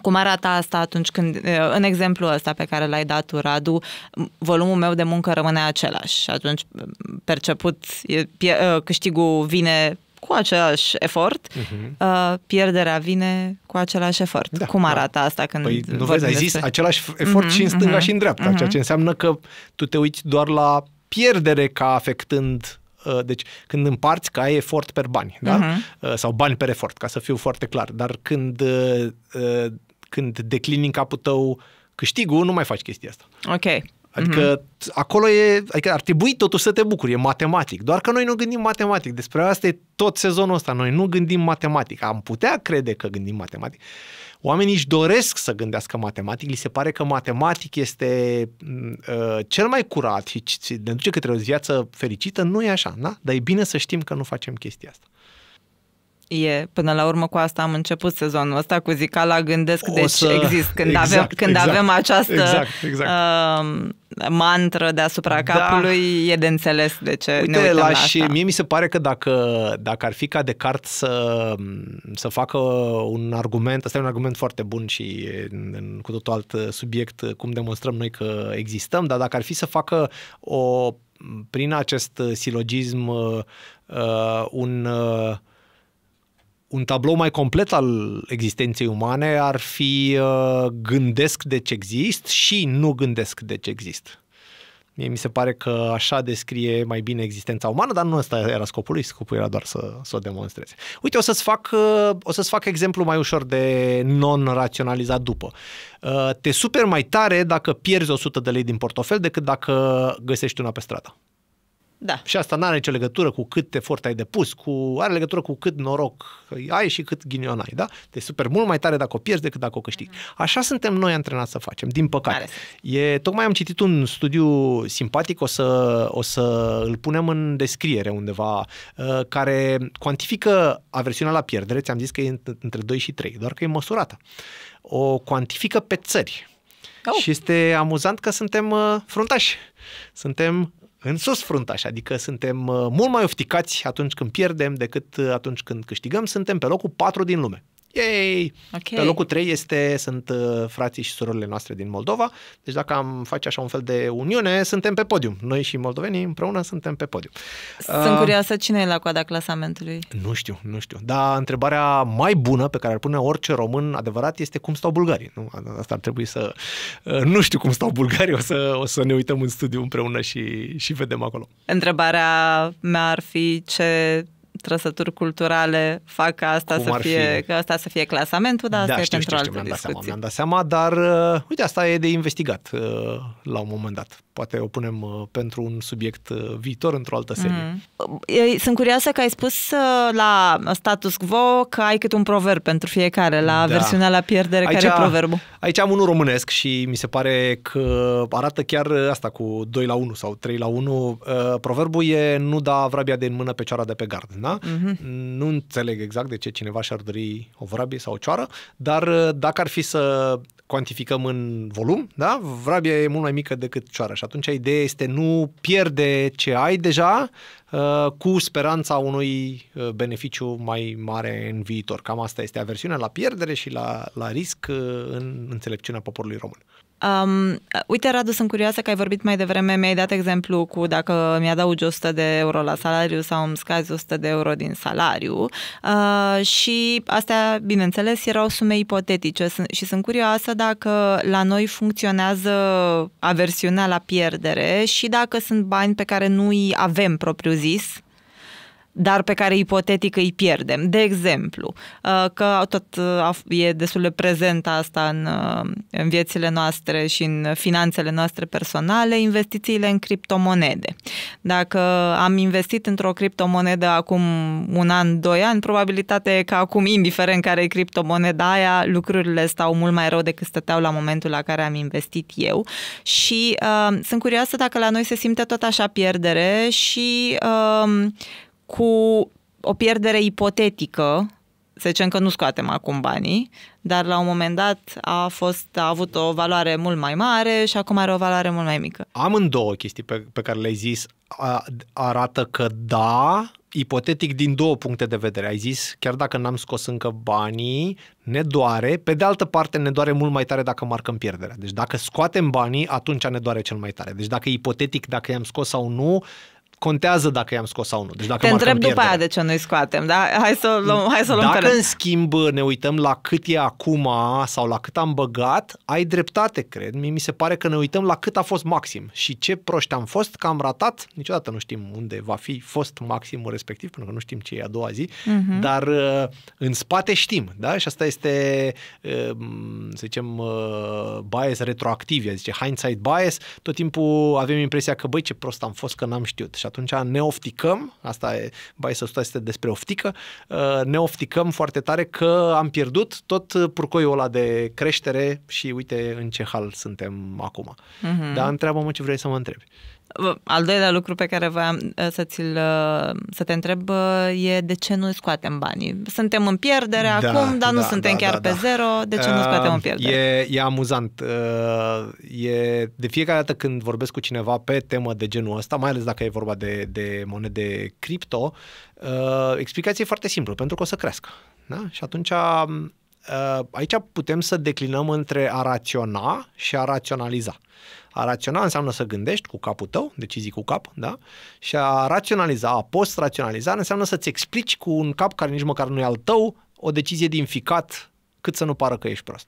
cum arată asta atunci când, eh, în exemplu ăsta pe care l-ai dat tu, Radu, volumul meu de muncă rămâne același. Atunci, mm, perceput, câștigul vine cu același efort, uh-huh. pierderea vine cu același efort. Da, Cum da. arată da. asta când păi, nu vezi, ai zis despre... același efort uh-huh, și în stânga uh-huh, și în dreapta, uh-huh. ceea ce înseamnă că tu te uiți doar la pierdere ca afectând uh, deci când împarți că ai efort per bani, da? Uh-huh. Sau bani per efort, ca să fiu foarte clar, dar când uh, uh, când declini în capul tău câștigul, nu mai faci chestia asta. Ok. Adică mm-hmm. acolo e, adică ar trebui totuși să te bucuri, e matematic. Doar că noi nu gândim matematic. Despre asta e tot sezonul ăsta. Noi nu gândim matematic. Am putea crede că gândim matematic. Oamenii își doresc să gândească matematic, li se pare că matematic este uh, cel mai curat și ne duce către o viață fericită. Nu e așa, da? Dar e bine să știm că nu facem chestia asta e, până la urmă cu asta am început sezonul ăsta cu Zicala, gândesc, o deci să... exist. Când, exact, avem, când exact, avem această exact, exact. Uh, mantră deasupra da. capului, e de înțeles de ce Uite, ne uităm la, la și Mie mi se pare că dacă, dacă ar fi ca Descartes să, să facă un argument, asta e un argument foarte bun și în, în, cu totul alt subiect, cum demonstrăm noi că existăm, dar dacă ar fi să facă o prin acest silogism uh, un uh, un tablou mai complet al existenței umane ar fi uh, gândesc de ce exist și nu gândesc de ce exist. Mie mi se pare că așa descrie mai bine existența umană, dar nu ăsta era scopul lui, scopul era doar să, să o demonstreze. Uite, o să-ți fac, uh, o să-ți fac exemplu mai ușor de non-raționalizat după. Uh, te super mai tare dacă pierzi 100 de lei din portofel decât dacă găsești una pe stradă. Da. Și asta nu are nicio legătură cu cât efort ai depus, cu are legătură cu cât noroc ai și cât ghinion ai, da? Te deci super mult mai tare dacă o pierzi decât dacă o câștigi. Mm-hmm. Așa suntem noi antrenați să facem, din păcate. E, tocmai am citit un studiu simpatic, o să, o să îl punem în descriere undeva, uh, care cuantifică aversiunea la pierdere, ți-am zis că e între 2 și 3, doar că e măsurată. O cuantifică pe țări. Oh. Și este amuzant că suntem uh, fruntași. Suntem în sus fruntaș, adică suntem uh, mult mai ofticați atunci când pierdem decât uh, atunci când câștigăm, suntem pe locul 4 din lume. Yay! Okay. Pe locul 3 este, sunt uh, frații și surorile noastre din Moldova, deci dacă am face așa un fel de uniune, suntem pe podium. Noi și moldovenii împreună suntem pe podium. Sunt uh, curioasă cine e la coada clasamentului. Nu știu, nu știu. Dar întrebarea mai bună pe care ar pune orice român adevărat este cum stau bulgarii. Nu? Asta ar trebui să... Uh, nu știu cum stau bulgarii, o să, o să ne uităm în studiu împreună și, și vedem acolo. Întrebarea mea ar fi ce trăsături culturale fac ca asta, să fie, fi? ca asta să fie clasamentul, dar da, asta știu, e pentru știu, altă știu, discuție. Mi-am dat seama, dar uh, uite, asta e de investigat uh, la un moment dat. Poate o punem uh, pentru un subiect uh, viitor într-o altă mm. serie. Mm. Sunt curioasă că ai spus uh, la status quo că ai cât un proverb pentru fiecare, la da. versiunea la pierdere, aici, care e proverbul? Aici am unul românesc și mi se pare că arată chiar uh, asta cu 2 la 1 sau 3 la 1. Uh, proverbul e nu da vrabia de mână pe ceara de pe gard da? Mm-hmm. Nu înțeleg exact de ce cineva și-ar dori o vrabie sau o cioară, dar uh, dacă ar fi să cuantificăm în volum, da? Vrabia e mult mai mică decât cioara și atunci ideea este nu pierde ce ai deja uh, cu speranța unui uh, beneficiu mai mare în viitor. Cam asta este aversiunea la pierdere și la, la risc uh, în înțelepciunea poporului român. Um, uite, Radu, sunt curioasă că ai vorbit mai devreme, mi-ai dat exemplu cu dacă mi-adaugi 100 de euro la salariu sau îmi scazi 100 de euro din salariu uh, și astea, bineînțeles, erau sume ipotetice și sunt curioasă dacă la noi funcționează aversiunea la pierdere și dacă sunt bani pe care nu-i avem propriu zis, dar pe care ipotetic îi pierdem. De exemplu, uh, că tot uh, e destul de prezent asta în, uh, în viețile noastre și în finanțele noastre personale, investițiile în criptomonede. Dacă am investit într-o criptomonedă acum un an, doi ani, probabilitatea e că acum, indiferent care e criptomoneda aia, lucrurile stau mult mai rău decât stăteau la momentul la care am investit eu și uh, sunt curioasă dacă la noi se simte tot așa pierdere și uh, cu o pierdere ipotetică, să zicem că nu scoatem acum banii, dar la un moment dat a, fost, a avut o valoare mult mai mare și acum are o valoare mult mai mică. Am în două chestii pe, pe care le-ai zis a, arată că da, ipotetic din două puncte de vedere. Ai zis, chiar dacă n-am scos încă banii, ne doare. Pe de altă parte, ne doare mult mai tare dacă marcăm pierderea. Deci dacă scoatem banii, atunci ne doare cel mai tare. Deci dacă ipotetic, dacă i-am scos sau nu, contează dacă i-am scos sau nu. Deci dacă Te întreb după aia de ce nu-i scoatem, da? Hai să luăm, hai să luăm Dacă, în schimb, ne uităm la cât e acum sau la cât am băgat, ai dreptate, cred. Mie mi se pare că ne uităm la cât a fost maxim și ce proști am fost, că am ratat. Niciodată nu știm unde va fi fost maximul respectiv, pentru că nu știm ce e a doua zi, uh-huh. dar uh, în spate știm, da? Și asta este, uh, să zicem, uh, bias retroactiv, zice hindsight bias. Tot timpul avem impresia că, băi, ce prost am fost că n-am știut. Și atunci ne ofticăm, asta e, bai să stai este despre oftică, uh, ne ofticăm foarte tare că am pierdut tot purcoiul ăla de creștere și uite în ce hal suntem acum. Mm-hmm. Dar întreabă-mă ce vrei să mă întrebi al doilea lucru pe care voiam uh, să, ți-l, uh, să te întreb uh, e de ce nu scoatem banii? Suntem în pierdere da, acum, dar nu da, suntem da, chiar da, pe da. zero, de ce uh, nu scoatem în pierdere? E, e amuzant. Uh, e de fiecare dată când vorbesc cu cineva pe temă de genul ăsta, mai ales dacă e vorba de, de monede cripto, uh, explicația e foarte simplă, pentru că o să crească. Da? Și atunci um, Uh, aici putem să declinăm între a raționa și a raționaliza. A raționa înseamnă să gândești cu capul tău, decizii cu cap, da? Și a raționaliza, a post-raționaliza înseamnă să-ți explici cu un cap care nici măcar nu e al tău o decizie din ficat cât să nu pară că ești prost.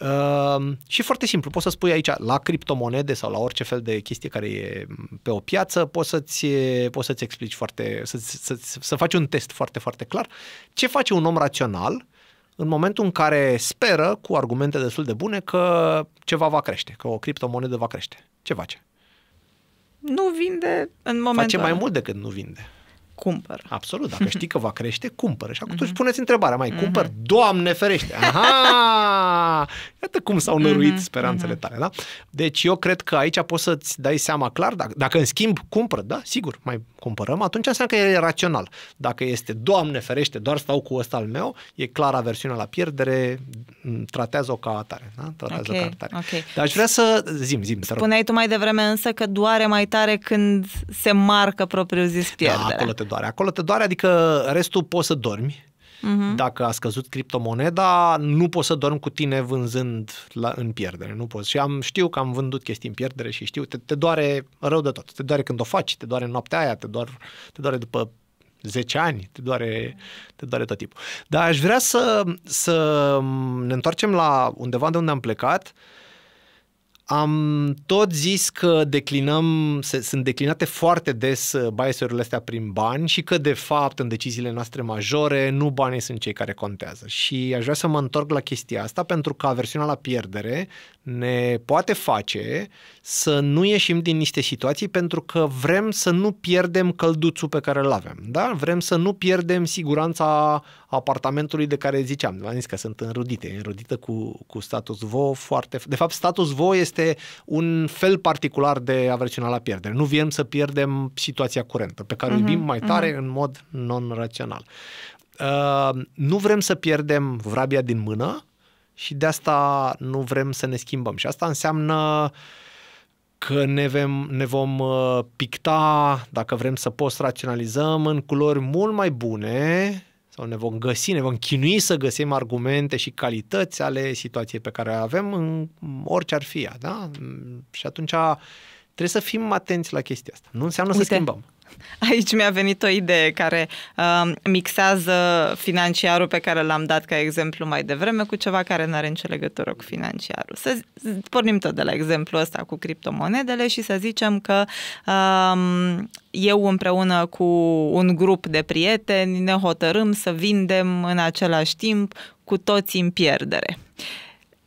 Uh, și foarte simplu, poți să spui aici la criptomonede sau la orice fel de chestie care e pe o piață, poți să-ți, poți să-ți explici foarte, să, să, să faci un test foarte, foarte clar ce face un om rațional în momentul în care speră, cu argumente destul de bune, că ceva va crește, că o criptomonedă va crește. Ce face? Nu vinde în momentul Face mai mult decât nu vinde cumpăr Absolut, dacă știi că va crește, cumpără. Și atunci mm-hmm. puneți întrebarea, mai mm-hmm. cumpăr? Doamne ferește! Aha! Iată cum s-au mhm. năruit mm-hmm. speranțele tale, da? Deci eu cred că aici poți să-ți dai seama clar, dacă, dacă în schimb cumpără, da, sigur, mai cumpărăm, atunci înseamnă că e rațional. Dacă este, Doamne ferește, doar stau cu ăsta al meu, e clar aversiunea la pierdere, tratează-o ca atare, da? Tratează okay, ca atare. Okay. Dar aș vrea să, zim, zim, să Puneai tu mai devreme însă că doare mai tare când se marcă propriu zis da, pierderea. Da, acolo te doare. Acolo te doare, adică restul poți să dormi. Uh-huh. Dacă a scăzut criptomoneda, nu poți să dormi cu tine vânzând la, în pierdere. Nu poți. Și am știu că am vândut chestii în pierdere și știu, te, te doare rău de tot. Te doare când o faci, te doare noaptea aia, te doare, te doare după 10 ani, te doare, te doare tot tipul. Dar aș vrea să, să ne întoarcem la undeva de unde am plecat uh, am tot zis că declinăm, se, sunt declinate foarte des uh, biasurile astea prin bani și că, de fapt, în deciziile noastre majore, nu banii sunt cei care contează. Și aș vrea să mă întorc la chestia asta pentru că aversiunea la pierdere ne poate face să nu ieșim din niște situații pentru că vrem să nu pierdem călduțul pe care îl avem. Da? Vrem să nu pierdem siguranța apartamentului de care ziceam. V-am zis că sunt înrudite, înrudită cu, cu status VO foarte... De fapt, status VO este un fel particular de aversiune la pierdere. Nu vrem să pierdem situația curentă pe care o mhm, iubim mai tare uh-huh. în mod non-rațional. Uh, nu vrem să pierdem vrabia din mână și de asta nu vrem să ne schimbăm. Și asta înseamnă uh, că ne, vem, ne vom uh, picta, dacă vrem să post-raționalizăm, în culori mult mai bune sau ne vom găsi, ne vom chinui să găsim argumente și calități ale situației pe care o avem în orice ar fi ea, da? Și atunci trebuie să fim atenți la chestia asta. Nu înseamnă Uite, să schimbăm. Aici mi-a venit o idee care uh, mixează financiarul pe care l-am dat ca exemplu mai devreme cu ceva care nu are nicio legătură cu financiarul. Să pornim tot de la exemplu ăsta cu criptomonedele și să zicem că um, uh, eu împreună cu un grup de prieteni ne hotărâm să vindem în același timp cu toți în pierdere. Uh,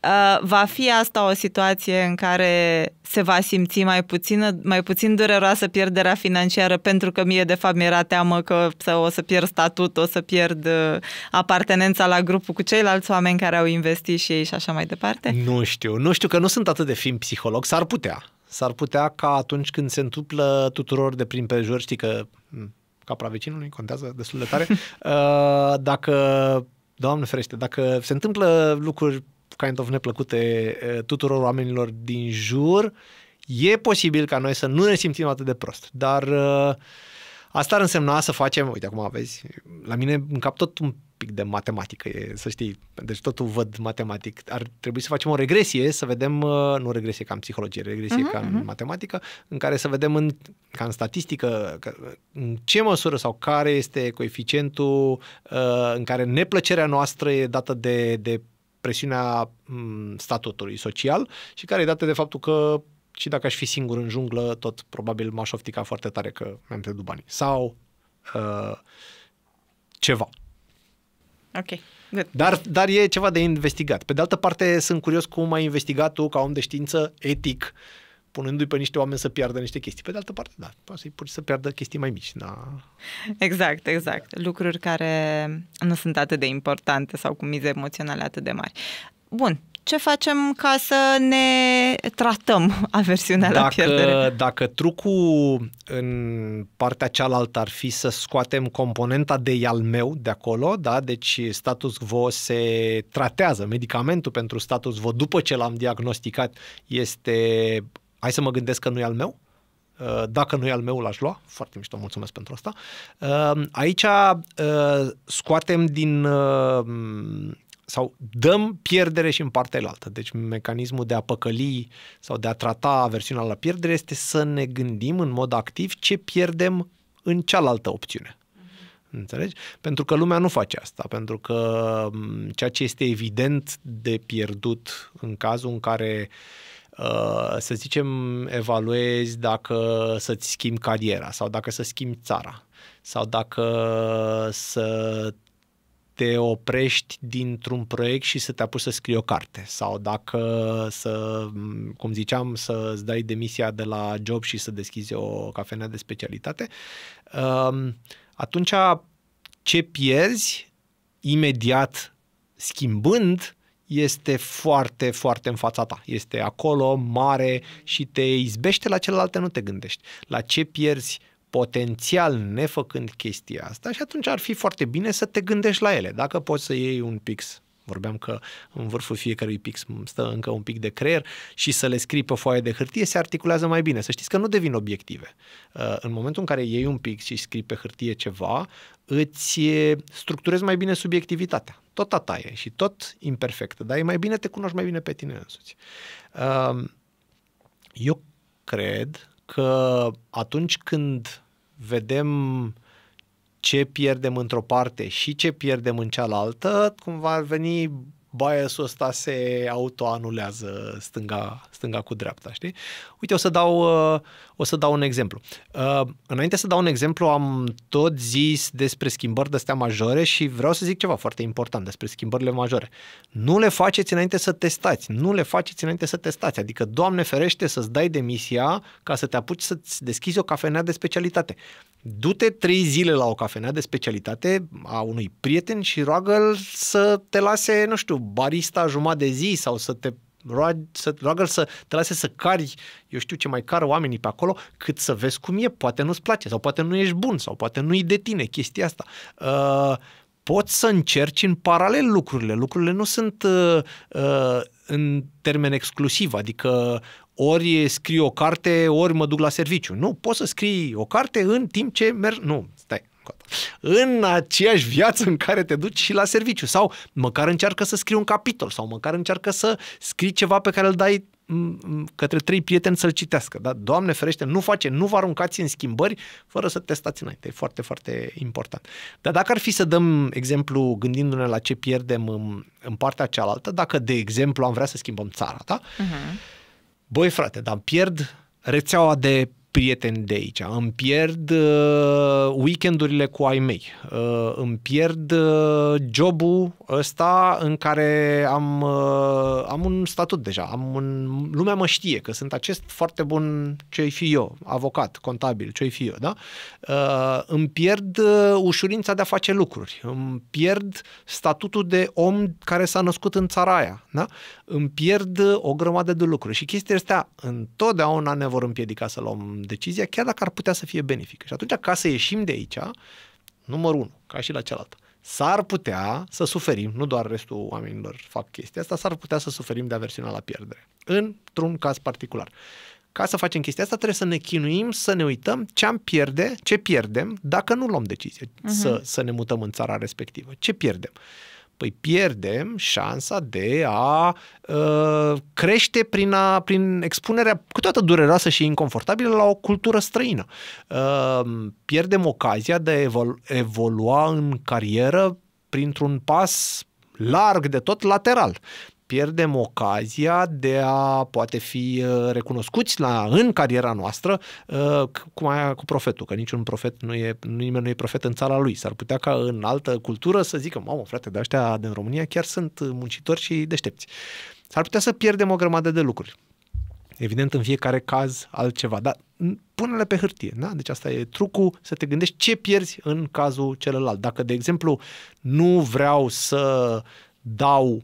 Uh, va fi asta o situație în care se va simți mai, puțină, mai puțin dureroasă pierderea financiară pentru că mie de fapt mi-era teamă că o să pierd statut, o să pierd uh, apartenența la grupul cu ceilalți oameni care au investit și ei și așa mai departe? Nu știu, nu știu că nu sunt atât de fin psiholog, s-ar putea. S-ar putea ca atunci când se întâmplă tuturor de prin pejor, știi că capra vecinului contează destul de tare, uh, dacă Doamne ferește, dacă se întâmplă lucruri kind of neplăcute tuturor oamenilor din jur, e posibil ca noi să nu ne simțim atât de prost. Dar asta ar însemna să facem, uite acum vezi, la mine în cap tot un pic de matematică, e, să știi, deci totul văd matematic. Ar trebui să facem o regresie, să vedem, nu regresie ca în psihologie, regresie uh-huh, ca în uh-huh. matematică, în care să vedem în, ca în statistică în ce măsură sau care este coeficientul uh, în care neplăcerea noastră e dată de, de presiunea mm, statutului social și care e dată de faptul că și dacă aș fi singur în junglă, tot probabil m-aș oftica foarte tare că mi-am pierdut banii. Sau uh, ceva. Ok. Good. Dar, dar e ceva de investigat. Pe de altă parte, sunt curios cum ai investigat tu, ca om de știință, etic, uh, punându-i pe niște oameni să piardă niște chestii. Pe de altă parte, da, poate să-i pur să piardă chestii mai mici. Da. Exact, exact. Lucruri care nu sunt atât de importante sau cu mize emoționale atât de mari. Bun, ce facem ca să ne tratăm aversiunea dacă, la pierdere? Dacă trucul în partea cealaltă ar fi să scoatem componenta de al meu de acolo, da? deci status quo se tratează, medicamentul pentru status quo după ce l-am diagnosticat este hai să mă gândesc că nu e al meu, uh, dacă nu e al meu, l-aș lua. Foarte mișto, mulțumesc pentru asta. Uh, aici uh, scoatem din sau dăm pierdere și în partea altă. Deci mecanismul de a păcăli sau de a trata aversiunea la pierdere este să ne gândim în mod activ ce pierdem în cealaltă opțiune. Mhm. Înțelegi? Pentru că lumea nu face asta, pentru că mm, ceea ce este evident de pierdut în cazul în care uh, Uh, să zicem, evaluezi dacă să-ți schimbi cariera sau dacă să schimbi țara sau dacă să te oprești dintr-un proiect și să te apuci să scrii o carte sau dacă să, cum ziceam, să-ți dai demisia de la job și să deschizi o cafenea de specialitate, um, atunci ce pierzi imediat schimbând este foarte, foarte în fața ta. Este acolo, mare și te izbește la celelalte, nu te gândești. La ce pierzi potențial nefăcând chestia asta și atunci ar fi foarte bine să te gândești la ele. Dacă poți să iei un pix vorbeam că în vârful fiecărui pix stă încă un pic de creier și să le scrii pe foaie de hârtie se articulează mai bine. Să știți că nu devin obiective. Uh, în momentul în care iei un pix și scrii pe hârtie ceva, îți structurezi mai bine subiectivitatea. Tot a taie și tot imperfectă, dar e mai bine te cunoști mai bine pe tine însuți. Uh, eu cred că atunci când vedem ce pierdem într-o parte și ce pierdem în cealaltă, cumva ar veni biasul ăsta se autoanulează stânga, stânga cu dreapta, știi? Uite, o să dau, uh, o să dau un exemplu. Uh, înainte să dau un exemplu, am tot zis despre schimbări de astea majore și vreau să zic ceva foarte important despre schimbările majore. Nu le faceți înainte să testați, nu le faceți înainte să testați, adică, Doamne ferește, să-ți dai demisia ca să te apuci să-ți deschizi o cafenea de specialitate du-te trei zile la o cafenea de specialitate a unui prieten și roagă-l să te lase, nu știu, barista jumătate de zi sau să te roag, să, roagă-l să te lase să cari, eu știu ce mai cară oamenii pe acolo, cât să vezi cum e, poate nu-ți place sau poate nu ești bun sau poate nu-i de tine chestia asta. Uh, poți să încerci în paralel lucrurile. Lucrurile nu sunt uh, uh, în termen exclusiv, adică ori scriu o carte, ori mă duc la serviciu. Nu, poți să scrii o carte în timp ce merg... Nu, stai, În aceeași viață în care te duci și la serviciu. Sau măcar încearcă să scrii un capitol, sau măcar încearcă să scrii ceva pe care îl dai către trei prieteni să-l citească. Da? Doamne ferește, nu face, nu vă aruncați în schimbări fără să testați înainte. E foarte, foarte important. Dar dacă ar fi să dăm exemplu gândindu-ne la ce pierdem în, în partea cealaltă, dacă, de exemplu, am vrea să schimbăm țara, da? Uh-huh băi frate, dar pierd rețeaua de prieteni de aici, îmi pierd uh, weekendurile cu ai mei, uh, îmi pierd uh, jobul ăsta în care am, uh, am un statut deja, am un, lumea mă știe că sunt acest foarte bun ce-i fi eu, avocat, contabil, ce-i fi eu, da? Uh, îmi pierd uh, ușurința de a face lucruri, îmi pierd statutul de om care s-a născut în țara aia, da? îmi pierd o grămadă de lucruri și chestia astea întotdeauna ne vor împiedica să luăm decizia, chiar dacă ar putea să fie benefică. Și atunci, ca să ieșim de aici, numărul unu, ca și la cealaltă, s-ar putea să suferim, nu doar restul oamenilor fac chestia asta, s-ar putea să suferim de aversiunea la pierdere, într-un caz particular. Ca să facem chestia asta, trebuie să ne chinuim, să ne uităm ce am pierde, ce pierdem dacă nu luăm decizie uh-huh. Mhm. să, să ne mutăm în țara respectivă. Ce pierdem? Uh, păi pierdem șansa de a uh, crește prin, a, prin expunerea câteodată dureroasă și inconfortabilă la o cultură străină. Uh, pierdem ocazia de a evolu- evolua în carieră printr-un pas larg de tot lateral pierdem ocazia de a poate fi uh, recunoscuți la, în cariera noastră, uh, cum aia cu profetul, că niciun profet nu e, nimeni nu e profet în țara lui. S-ar putea ca în altă cultură să zică, mamă, frate, de ăștia din România chiar sunt muncitori și deștepți. S-ar putea să pierdem o grămadă de lucruri. Evident, în fiecare caz altceva, dar pune-le pe hârtie. Da? Deci asta e trucul, să te gândești ce pierzi în cazul celălalt. Dacă, de exemplu, nu vreau să dau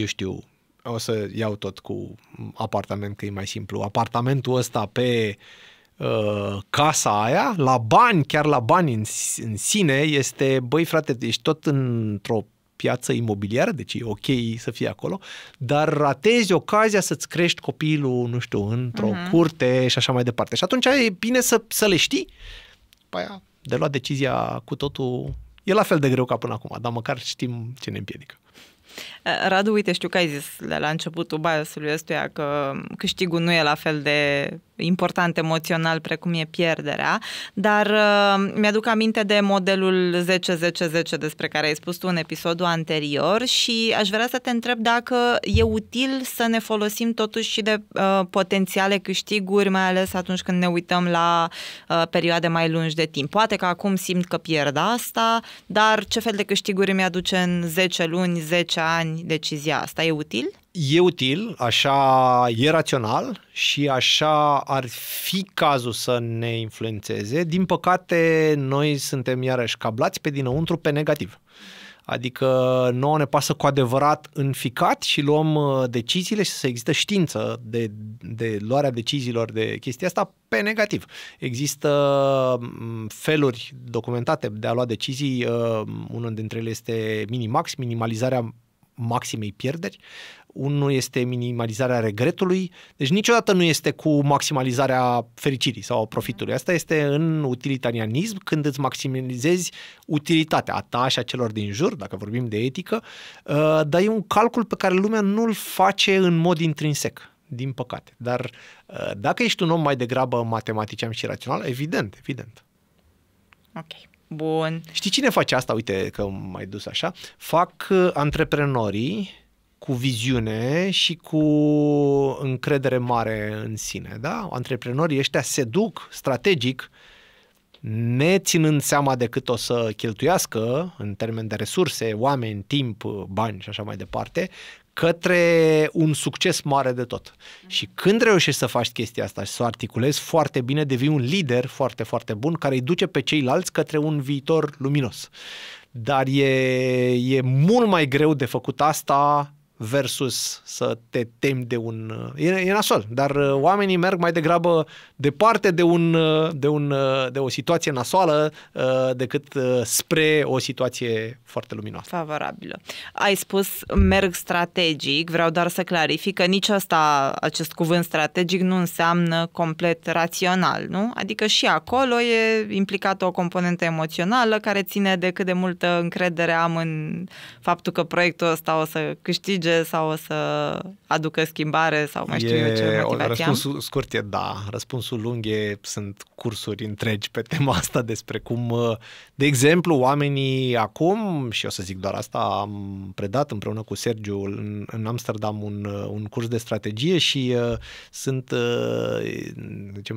eu știu, o să iau tot cu apartament, că e mai simplu, apartamentul ăsta pe uh, casa aia, la bani, chiar la bani în, în sine, este, băi frate, ești tot într-o piață imobiliară, deci e ok să fie acolo, dar ratezi ocazia să-ți crești copilul, nu știu, într-o uh-huh. curte și așa mai departe. Și atunci e bine să, să le știi. După aia, de luat decizia cu totul, e la fel de greu ca până acum, dar măcar știm ce ne împiedică. Eh, Radu, uite, știu că ai zis la începutul biasului ăstuia că câștigul nu e la fel de important emoțional precum e pierderea, dar uh, mi-aduc aminte de modelul 10-10-10 despre care ai spus tu în episodul anterior și aș vrea să te întreb dacă e util să ne folosim totuși și de uh, potențiale câștiguri, mai ales atunci când ne uităm la uh, perioade mai lungi de timp. Poate că acum simt că pierd asta, dar ce fel de câștiguri mi aduce în 10 luni, 10 ani decizia asta? E util? e util, așa e rațional și așa ar fi cazul să ne influențeze. Din păcate, noi suntem iarăși cablați pe dinăuntru pe negativ. Adică nouă ne pasă cu adevărat în ficat și luăm uh, deciziile și să există știință de, de luarea deciziilor de chestia asta pe negativ. Există mm, feluri documentate de a lua decizii, uh, unul dintre ele este minimax, minimalizarea maximei pierderi unul este minimalizarea regretului, deci niciodată nu este cu maximalizarea fericirii sau profitului. Asta este în utilitarianism, când îți maximizezi utilitatea a ta și a celor din jur, dacă vorbim de etică, uh, dar e un calcul pe care lumea nu-l face în mod intrinsec din păcate. Dar uh, dacă ești un om mai degrabă matematician și rațional, evident, evident. Ok. Bun. Știi cine face asta? Uite că m-ai dus așa. Fac uh, antreprenorii cu viziune și cu încredere mare în sine. Da? Antreprenorii ăștia se duc strategic ne ținând seama de cât o să cheltuiască în termen de resurse, oameni, timp, bani și așa mai departe, către un succes mare de tot. Mm-hmm. Și când reușești să faci chestia asta și să o articulezi foarte bine, devii un lider foarte, foarte bun care îi duce pe ceilalți către un viitor luminos. Dar e, e mult mai greu de făcut asta versus să te temi de un... E, e nasol, dar uh, oamenii merg mai degrabă departe de, un, uh, de, un, uh, de o situație nasoală decât spre o situație foarte luminoasă. Favorabilă. Ai spus merg strategic, vreau doar să clarific că nici asta, acest cuvânt strategic nu înseamnă complet rațional, nu? Adică și acolo e implicată o componentă emoțională care ține de cât de multă încredere am în faptul că proiectul ăsta o să câștige merge sau o să aducă schimbare sau mai știu e, eu ce motivație Răspunsul am? scurt e da. Răspunsul lung e, sunt cursuri întregi pe tema asta despre cum, uh, de exemplu, oamenii acum, și o să zic doar asta, am predat împreună cu Sergiu în, în Amsterdam un, uh, un curs de strategie și uh, sunt, uh, zicem,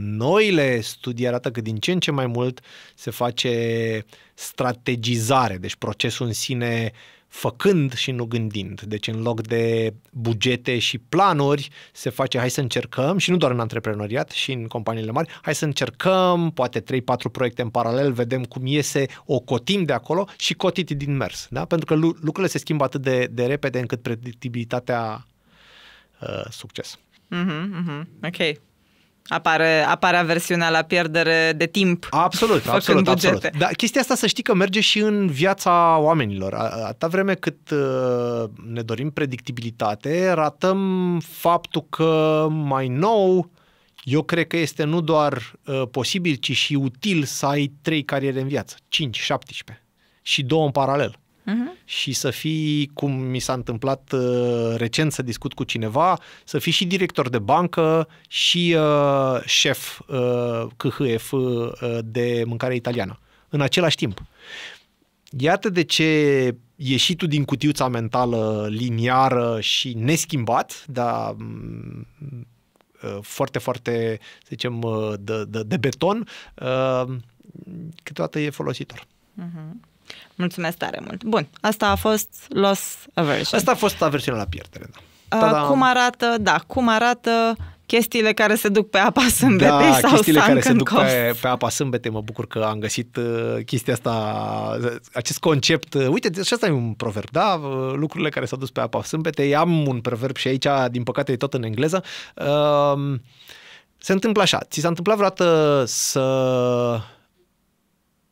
noile studii arată că din ce în ce mai mult se face strategizare, deci procesul în sine făcând și nu gândind. Deci în loc de bugete și planuri, se face hai să încercăm și nu doar în antreprenoriat și în companiile mari, hai să încercăm poate 3-4 proiecte în paralel, vedem cum iese, o cotim de acolo și cotit din mers. Da? Pentru că lucrurile se schimbă atât de, de repede încât predictibilitatea uh, succes. Mm-hmm, mm-hmm. Ok, Apare, apare versiunea la pierdere de timp. Absolut, absolut, bugete. absolut. Dar chestia asta să știi că merge și în viața oamenilor. Atâta vreme cât uh, ne dorim predictibilitate, ratăm faptul că mai nou eu cred că este nu doar uh, posibil, ci și util să ai trei cariere în viață, 5, 17 și două în paralel uh-huh. și să fii, cum mi s-a întâmplat uh, recent să discut cu cineva, să fii și director de bancă și uh, șef uh, KHF uh, de mâncare italiană în același timp. Iată de ce ieșitul din cutiuța mentală liniară și neschimbat, dar mm, uh, foarte, foarte, să zicem, uh, de, de, de beton, uh, câteodată e folositor. Uh-huh. Mulțumesc tare mult. Bun, asta a fost loss aversion. Asta a fost aversiunea la pierdere, da. Uh, Ta-da. Cum arată, da, cum arată chestiile care se duc pe apa sâmbete da, sau chestiile care se duc pe, pe apa sâmbete, mă bucur că am găsit uh, chestia asta, uh, acest concept. Uite, și asta e un proverb, da? Lucrurile care s-au dus pe apa sâmbete. Am un proverb și aici, din păcate, e tot în engleză. se întâmplă așa. Ți s-a întâmplat vreodată să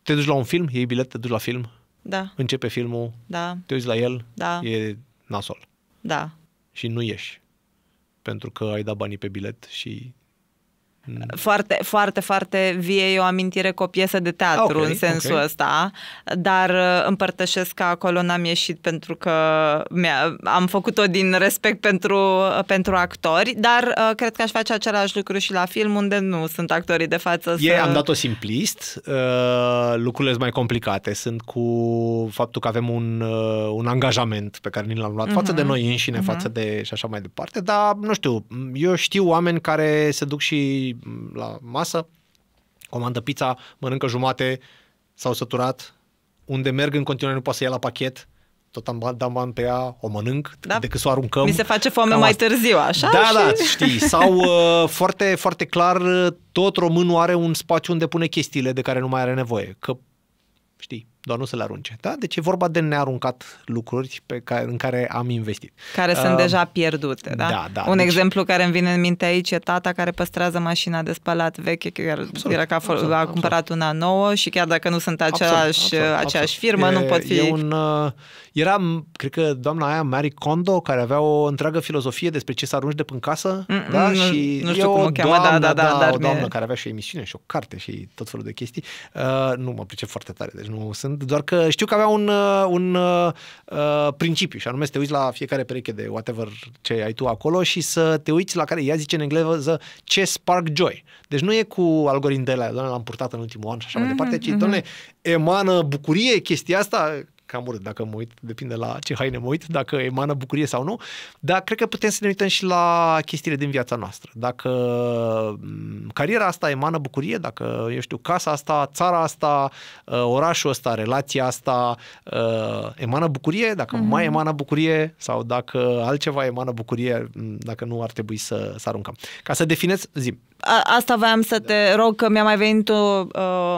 te duci la un film, iei bilet, te duci la film. Da. Începe filmul, da. te uiți la el, da. e nasol. Da. Și nu ieși. Pentru că ai dat banii pe bilet și Mm. Foarte, foarte, foarte vie e o amintire cu o piesă de teatru okay, în sensul okay. ăsta, dar uh, împărtășesc că acolo n-am ieșit pentru că am făcut-o din respect pentru, uh, pentru actori, dar uh, cred că aș face același lucru și la film unde nu sunt actorii de față. E, să... am dat-o simplist, lucrurile sunt mai complicate, sunt cu faptul că avem un, un angajament pe care ni l-am luat uh-huh. față de mhm, noi înșine, uh-huh. față de și așa mai departe, dar nu știu, eu știu oameni care se duc și la masă, comandă pizza, mănâncă jumate, s-au săturat, unde merg în continuare nu poate să ia la pachet, tot am dat bani pe ea, o mănânc, da. decât să o aruncăm. Mi se face foame mai asta. târziu, așa? Da, și... da, știi. Sau uh, foarte, foarte clar, tot românul are un spațiu unde pune chestiile de care nu mai are nevoie. Că, știi, doar nu să le arunce. Da? Deci e vorba de nearuncat lucruri pe care, în care am investit. Care uh, sunt deja pierdute, da? da, da Un deci... exemplu care îmi vine în minte aici e tata care păstrează mașina de spălat veche, chiar absolut, era că a, absolut, a cumpărat absolut. una nouă și chiar dacă nu sunt aceeași, absolut, absolut, aceeași firmă, e, nu pot fi... E un, uh, era, cred că doamna aia, Mary Kondo, care avea o întreagă filozofie despre ce să arunci de până casă, mm da? Nu, și nu știu cum o cheamă, da, doamnă, da, da, da, da, dar o doamnă mie... care avea și o emisiune și o carte și tot felul de chestii. Uh, nu mă pricep foarte tare, deci nu sunt interesant, doar că știu că avea un, uh, un uh, uh, principiu și anume să te uiți la fiecare pereche de whatever ce ai tu acolo și să te uiți la care, ea zice în engleză, ce spark joy. Deci nu e cu algoritmele, de la, doamne, l-am purtat în ultimul an și așa mm-hmm, mai mhm, departe, ci, mm-hmm. doamne, emană bucurie chestia asta, cam urât dacă mă uit, depinde la ce haine mă uit, dacă emană bucurie sau nu, dar cred că putem să ne uităm și la chestiile din viața noastră. Dacă mm, cariera asta emană bucurie, dacă, eu știu, casa asta, țara asta, uh, orașul ăsta, relația asta uh, emană bucurie, dacă mm-hmm. mai emană bucurie sau dacă altceva emană bucurie, mm, dacă nu ar trebui să, să aruncăm. Ca să defineți, zi a, asta voiam să te rog, că mi-a mai venit o, uh,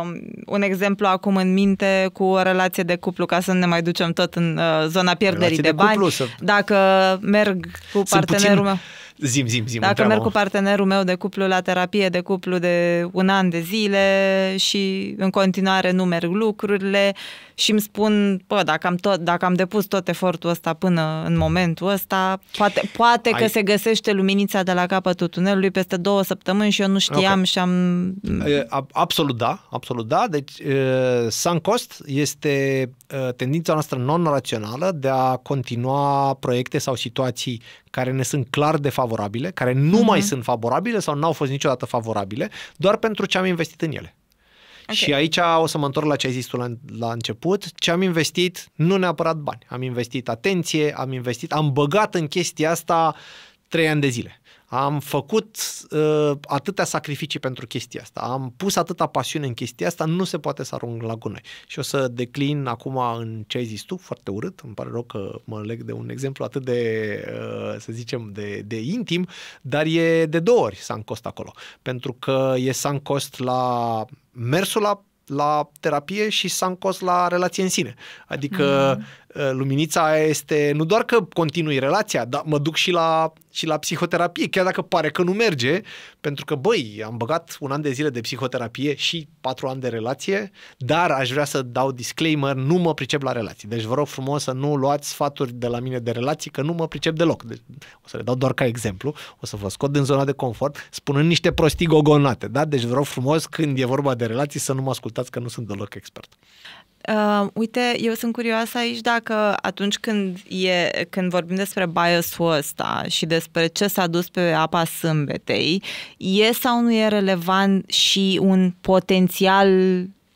um, un exemplu acum în minte cu o relație de cuplu, ca să ne mai ducem tot în uh, zona pierderii relație de, de cuplu, bani. Să... Dacă merg cu Sunt partenerul puțin... meu Zim, zim, zim. Dacă merg cu partenerul meu de cuplu la terapie de cuplu de un an de zile și în continuare nu merg lucrurile și îmi spun, bă, dacă am, tot, dacă am depus tot efortul ăsta până în momentul ăsta, poate, poate Ai... că se găsește luminița de la capătul tunelului peste două săptămâni și eu nu știam okay. și am... Absolut da, absolut da. Deci, uh, sunk cost este uh, tendința noastră non-rațională de a continua proiecte sau situații care ne sunt clar de defavorizate favorabile, care nu uh-huh. mai mhm. sunt favorabile sau n-au fost niciodată favorabile, doar pentru ce am investit în ele. Okay. Și aici o să mă întorc la ce ai zis tu la, la început. Ce am investit, nu neapărat bani. Am investit atenție, am investit, am băgat în chestia asta trei ani de zile am făcut uh, atâtea sacrificii pentru chestia asta, am pus atâta pasiune în chestia asta, nu se poate să arunc la gunoi. Și o să declin acum în ce ai zis tu, foarte urât, îmi pare rău că mă leg de un exemplu atât de, uh, să zicem, de, de intim, dar e de două ori s-a cost acolo. Pentru că e s-a cost la mersul la la terapie și s-a cost la relație în sine. Adică mm. Eh, luminița este nu doar că continui relația, dar mă duc și la, și la psihoterapie, chiar dacă pare că nu merge, pentru că, băi, am băgat un an de zile de psihoterapie și patru ani de relație, dar aș vrea să dau disclaimer, nu mă pricep la relații. Deci vă rog frumos să nu luați sfaturi de la mine de relații, că nu mă pricep deloc. Deci, o să le dau doar ca exemplu, o să vă scot din zona de confort, spunând niște prostii gogonate, da? Deci vă rog frumos, când e vorba de relații, să nu mă ascultați, că nu sunt deloc expert. Uh, uite, eu sunt curioasă aici dacă atunci când, e, când vorbim despre biasul ăsta și despre ce s-a dus pe apa sâmbetei, e sau nu e relevant și un potențial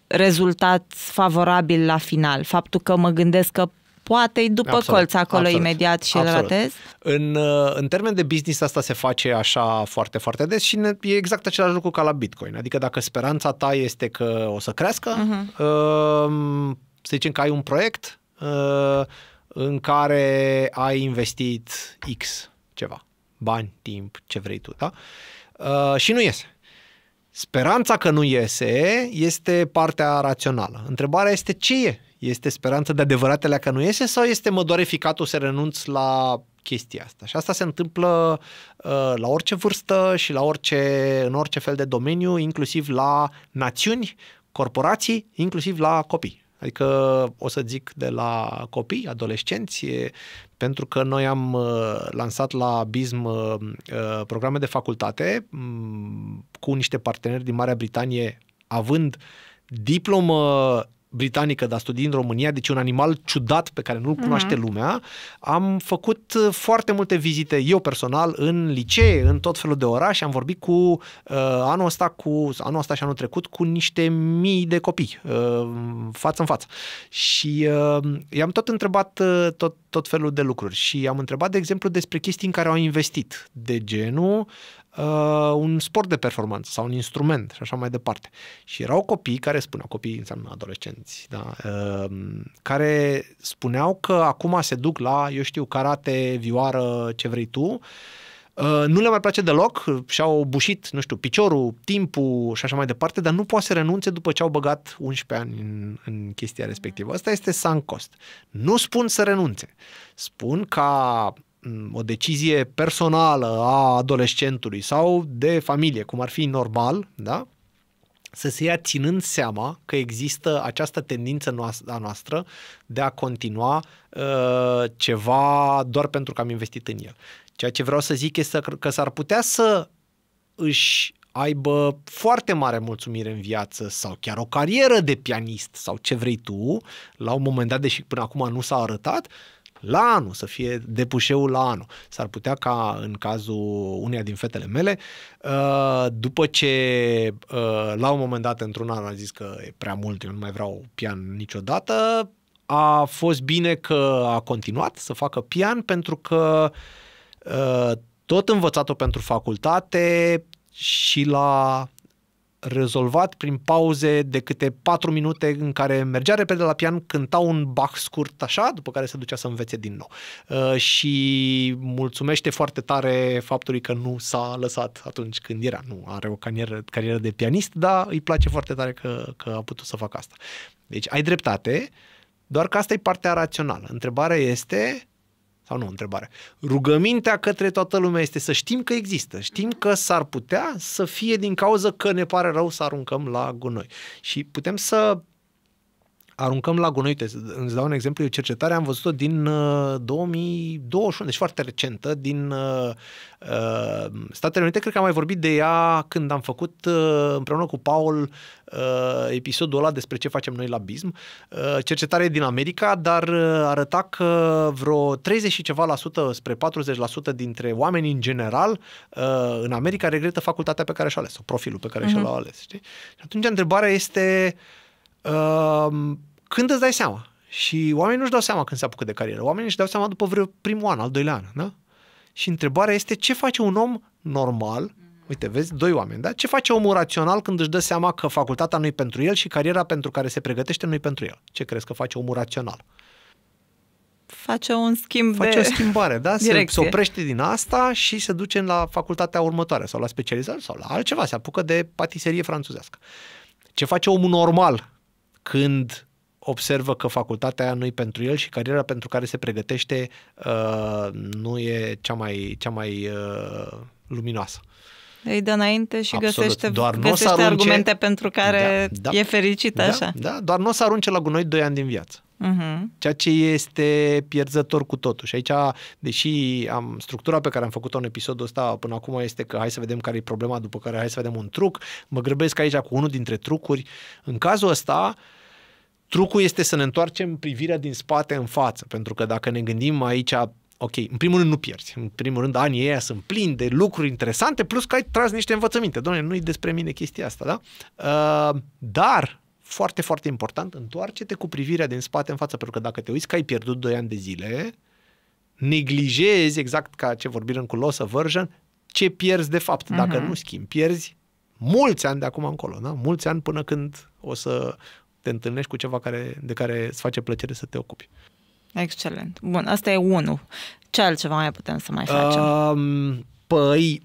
rezultat favorabil la final? Faptul că mă gândesc că poate după absolut, colț acolo absolut, imediat și absolut. îl ratezi? În, uh, în termen de business asta se face așa foarte, foarte des și ne, e exact același lucru ca la Bitcoin. Adică dacă speranța ta este că o să crească, uh-huh. uh, să zicem că ai un proiect uh, în care ai investit X ceva, bani, timp, ce vrei tu, da? Uh, și nu iese. Speranța că nu iese este partea rațională. Întrebarea este ce e este speranța de adevăratele că nu iese sau este mă doare ficatul să renunț la chestia asta? Și asta se întâmplă uh, la orice vârstă și la orice, în orice fel de domeniu, inclusiv la națiuni, corporații, inclusiv la copii. Adică o să zic de la copii, adolescenți, pentru că noi am uh, lansat la BISM uh, uh, programe de facultate mm, cu niște parteneri din Marea Britanie, având diplomă britanică, dar studiind în România, deci un animal ciudat pe care nu-l cunoaște uh-huh. lumea, am făcut uh, foarte multe vizite, eu personal, în licee, în tot felul de orașe, am vorbit cu uh, anul ăsta cu anul ăsta și anul trecut cu niște mii de copii uh, față în față. Și uh, i-am tot întrebat uh, tot, tot felul de lucruri și am întrebat, de exemplu, despre chestii în care au investit, de genul uh, un sport de performanță sau un instrument și așa mai departe. Și erau copii care spuneau, copii înseamnă adolescenți, da, uh, care spuneau că acum se duc la, eu știu, karate, vioară, ce vrei tu, Uh, nu le mai place deloc, și-au bușit, nu știu, piciorul, timpul și așa mai departe, dar nu poate să renunțe după ce au băgat 11 ani în, în chestia respectivă. Asta este sunk cost. Nu spun să renunțe. Spun ca Mm, o decizie personală a adolescentului sau de familie, cum ar fi normal, da? să se ia ținând seama că există această tendință a noastră de a continua uh, ceva doar pentru că am investit în el. Ceea ce vreau să zic este că s-ar putea să își aibă foarte mare mulțumire în viață sau chiar o carieră de pianist sau ce vrei tu, la un moment dat, deși până acum nu s-a arătat, la anul, să fie depușeul la anul. S-ar putea ca în cazul uneia din fetele mele, uh, după ce uh, la un moment dat într-un an a zis că e prea mult, eu nu mai vreau pian niciodată, a fost bine că a continuat să facă pian pentru că uh, tot învățat-o pentru facultate și la rezolvat prin pauze de câte patru minute în care mergea repede la pian, cânta un Bach scurt așa, după care se ducea să învețe din nou. Uh, și mulțumește foarte tare faptului că nu s-a lăsat atunci când era. Nu are o carieră, carieră de pianist, dar îi place foarte tare că, că a putut să facă asta. Deci ai dreptate, doar că asta e partea rațională. Întrebarea este sau nu, întrebare. Rugămintea către toată lumea este să știm că există, știm că s-ar putea să fie din cauza că ne pare rău să aruncăm la gunoi. Și putem să aruncăm la gunoi. Uite, îți dau un exemplu, eu cercetare am văzut-o din uh, 2021, deci foarte recentă, din uh, uh, Statele Unite. Cred că am mai vorbit de ea când am făcut uh, împreună cu Paul uh, episodul ăla despre ce facem noi la BISM. Uh, cercetare din America, dar uh, arăta că vreo 30 și ceva la sută spre 40% dintre oameni în general uh, în America regretă facultatea pe care și-a ales, sau profilul pe care uh-huh. și a ales. Știi? Și atunci întrebarea este când îți dai seama? Și oamenii nu-și dau seama când se apucă de carieră. Oamenii își dau seama după vreo primul an, al doilea an, da? Și întrebarea este ce face un om normal, uite, vezi, doi oameni, da? Ce face omul rațional când își dă seama că facultatea nu-i pentru el și cariera pentru care se pregătește nu-i pentru el? Ce crezi că face omul rațional? Face un schimb Face de... o schimbare, da? Se, se oprește din asta și se duce la facultatea următoare sau la specializare sau la altceva, se apucă de patiserie franțuzească. Ce face omul normal când observă că facultatea nu-i pentru el și cariera pentru care se pregătește uh, nu e cea mai, cea mai uh, luminoasă. Îi dă înainte și Absolut. găsește, doar găsește n argumente pentru care da, da, e fericit, da, așa. Da, doar nu o să arunce la gunoi doi ani din viață uh-huh. ceea ce este pierzător cu totul. Și aici, deși am structura pe care am făcut-o în episodul ăsta până acum este că hai să vedem care e problema, după care hai să vedem un truc, mă grăbesc aici cu unul dintre trucuri. În cazul ăsta, trucul este să ne întoarcem privirea din spate în față, pentru că dacă ne gândim aici ok, în primul rând nu pierzi. În primul rând, anii ăia sunt plini de lucruri interesante, plus că ai tras niște învățăminte. Doamne, nu-i despre mine chestia asta, da? Uh, dar foarte, foarte important, întoarce-te cu privirea din spate în față, pentru că dacă te uiți că ai pierdut 2 ani de zile, neglijezi, exact ca ce vorbim în culosă version, ce pierzi de fapt. Uh-huh. Dacă mhm. nu schimbi, pierzi mulți ani de acum încolo, da? mulți ani până când o să te întâlnești cu ceva care, de care îți face plăcere să te ocupi. Excelent. Bun, asta e unul. Ce altceva mai putem să mai facem? Uh, păi,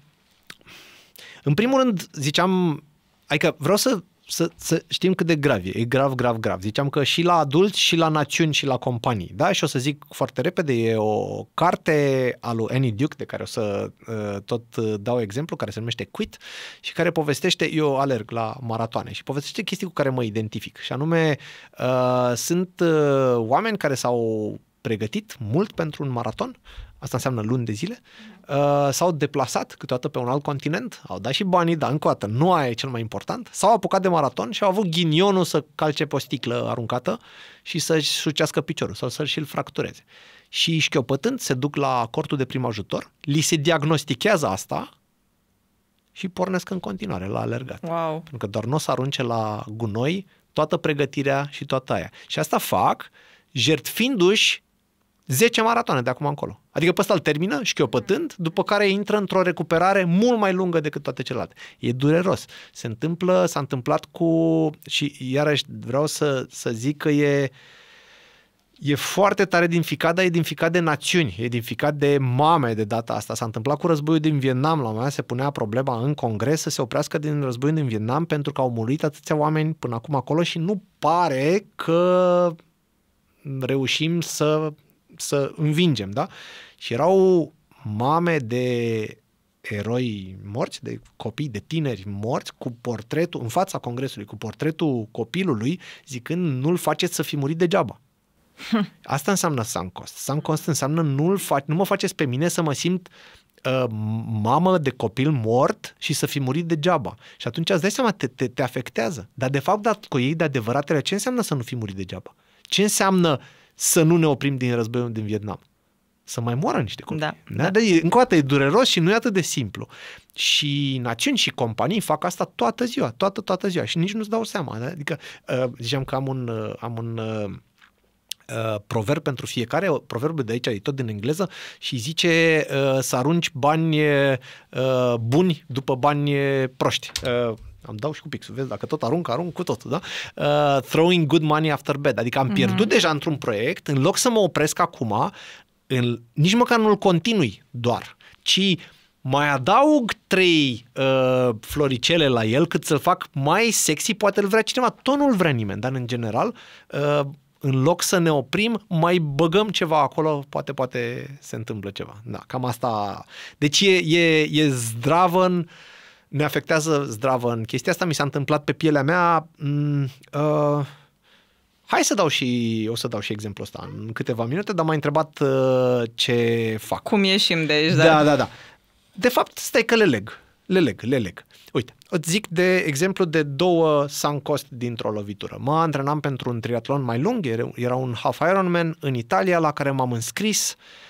în primul rând, ziceam, adică vreau să să, să știm cât de grav e. E grav, grav, grav. Ziceam că și la adulți, și la națiuni, și la companii. Da? Și o să zic foarte repede, e o carte a lui Annie Duke, de care o să uh, tot uh, dau exemplu, care se numește Quit și care povestește, eu alerg la maratoane și povestește chestii cu care mă identific. Și anume, uh, sunt uh, oameni care s-au pregătit mult pentru un maraton, asta înseamnă luni de zile, uh, s-au deplasat câteodată pe un alt continent, au dat și banii, dar încă o dată, nu aia e cel mai important, s-au apucat de maraton și au avut ghinionul să calce pe o sticlă aruncată și să-și sucească piciorul sau să-și îl fractureze. Și șchiopătând se duc la cortul de prim ajutor, li se diagnostichează asta și pornesc în continuare la alergat. Wow. Pentru că doar nu o să arunce la gunoi toată pregătirea și toată aia. Și asta fac jertfindu-și 10 maratoane de acum încolo. Adică pe ăsta îl termină, șchiopătând, după care intră într-o recuperare mult mai lungă decât toate celelalte. E dureros. Se întâmplă, s-a întâmplat cu... Și iarăși vreau să, să zic că e... E foarte tare ficat, dar ficat de națiuni, ficat de mame de data asta. S-a întâmplat cu războiul din Vietnam, la un moment se punea problema în congres să se oprească din războiul din Vietnam pentru că au murit atâția oameni până acum acolo și nu pare că reușim să să învingem, da? Și erau mame de eroi morți, de copii, de tineri morți, cu portretul, în fața congresului, cu portretul copilului, zicând nu-l faceți să fi murit degeaba. Asta înseamnă sunk cost. Sunk cost înseamnă nu-l faci, nu mă faceți pe mine să mă simt uh, mamă de copil mort și să fi murit degeaba. Și atunci îți dai seama, te, te, te afectează. Dar de fapt, dat cu ei de adevăratele, ce înseamnă să nu fi murit degeaba? Ce înseamnă uh, să nu ne oprim din războiul din Vietnam. Să mai moară niște copii. Da, da? da. Dar e, încă o dată e dureros și nu e atât de simplu. Și națiuni și companii fac asta toată ziua, toată, toată ziua și nici nu-ți dau seama. Da? Adică, uh, ziceam că am un, uh, am un uh, Uh, proverb pentru fiecare, proverbul de aici e tot din engleză și zice uh, să arunci bani uh, buni după bani proști. Uh, am dau și cu pixul, vezi, dacă tot arunc, arunc cu totul, da? Uh, throwing good money after bad, adică am pierdut mm-hmm. deja într-un proiect, în loc să mă opresc acum, în, nici măcar nu-l continui doar, ci mai adaug trei uh, floricele la el cât să-l fac mai sexy, poate îl vrea cineva, tot nu-l vrea nimeni, dar în general, uh, în loc să ne oprim, mai băgăm ceva acolo, poate, poate se întâmplă ceva. Da, cam asta. Deci e, e, e în, uh, ne afectează zdravă în chestia asta. Mi s-a întâmplat pe pielea mea. Mm, uh, hai să dau și, o să dau și exemplul ăsta în câteva minute, dar m a întrebat uh, ce fac. Cum ieșim de aici, da? Da, da, da. De fapt, stai că le leg. Le leg, le leg. Uite, îți zic de exemplu de două sunk cost dintr-o lovitură. Mă antrenam pentru un triatlon mai lung, era un half Ironman în Italia la care m-am înscris. Uh,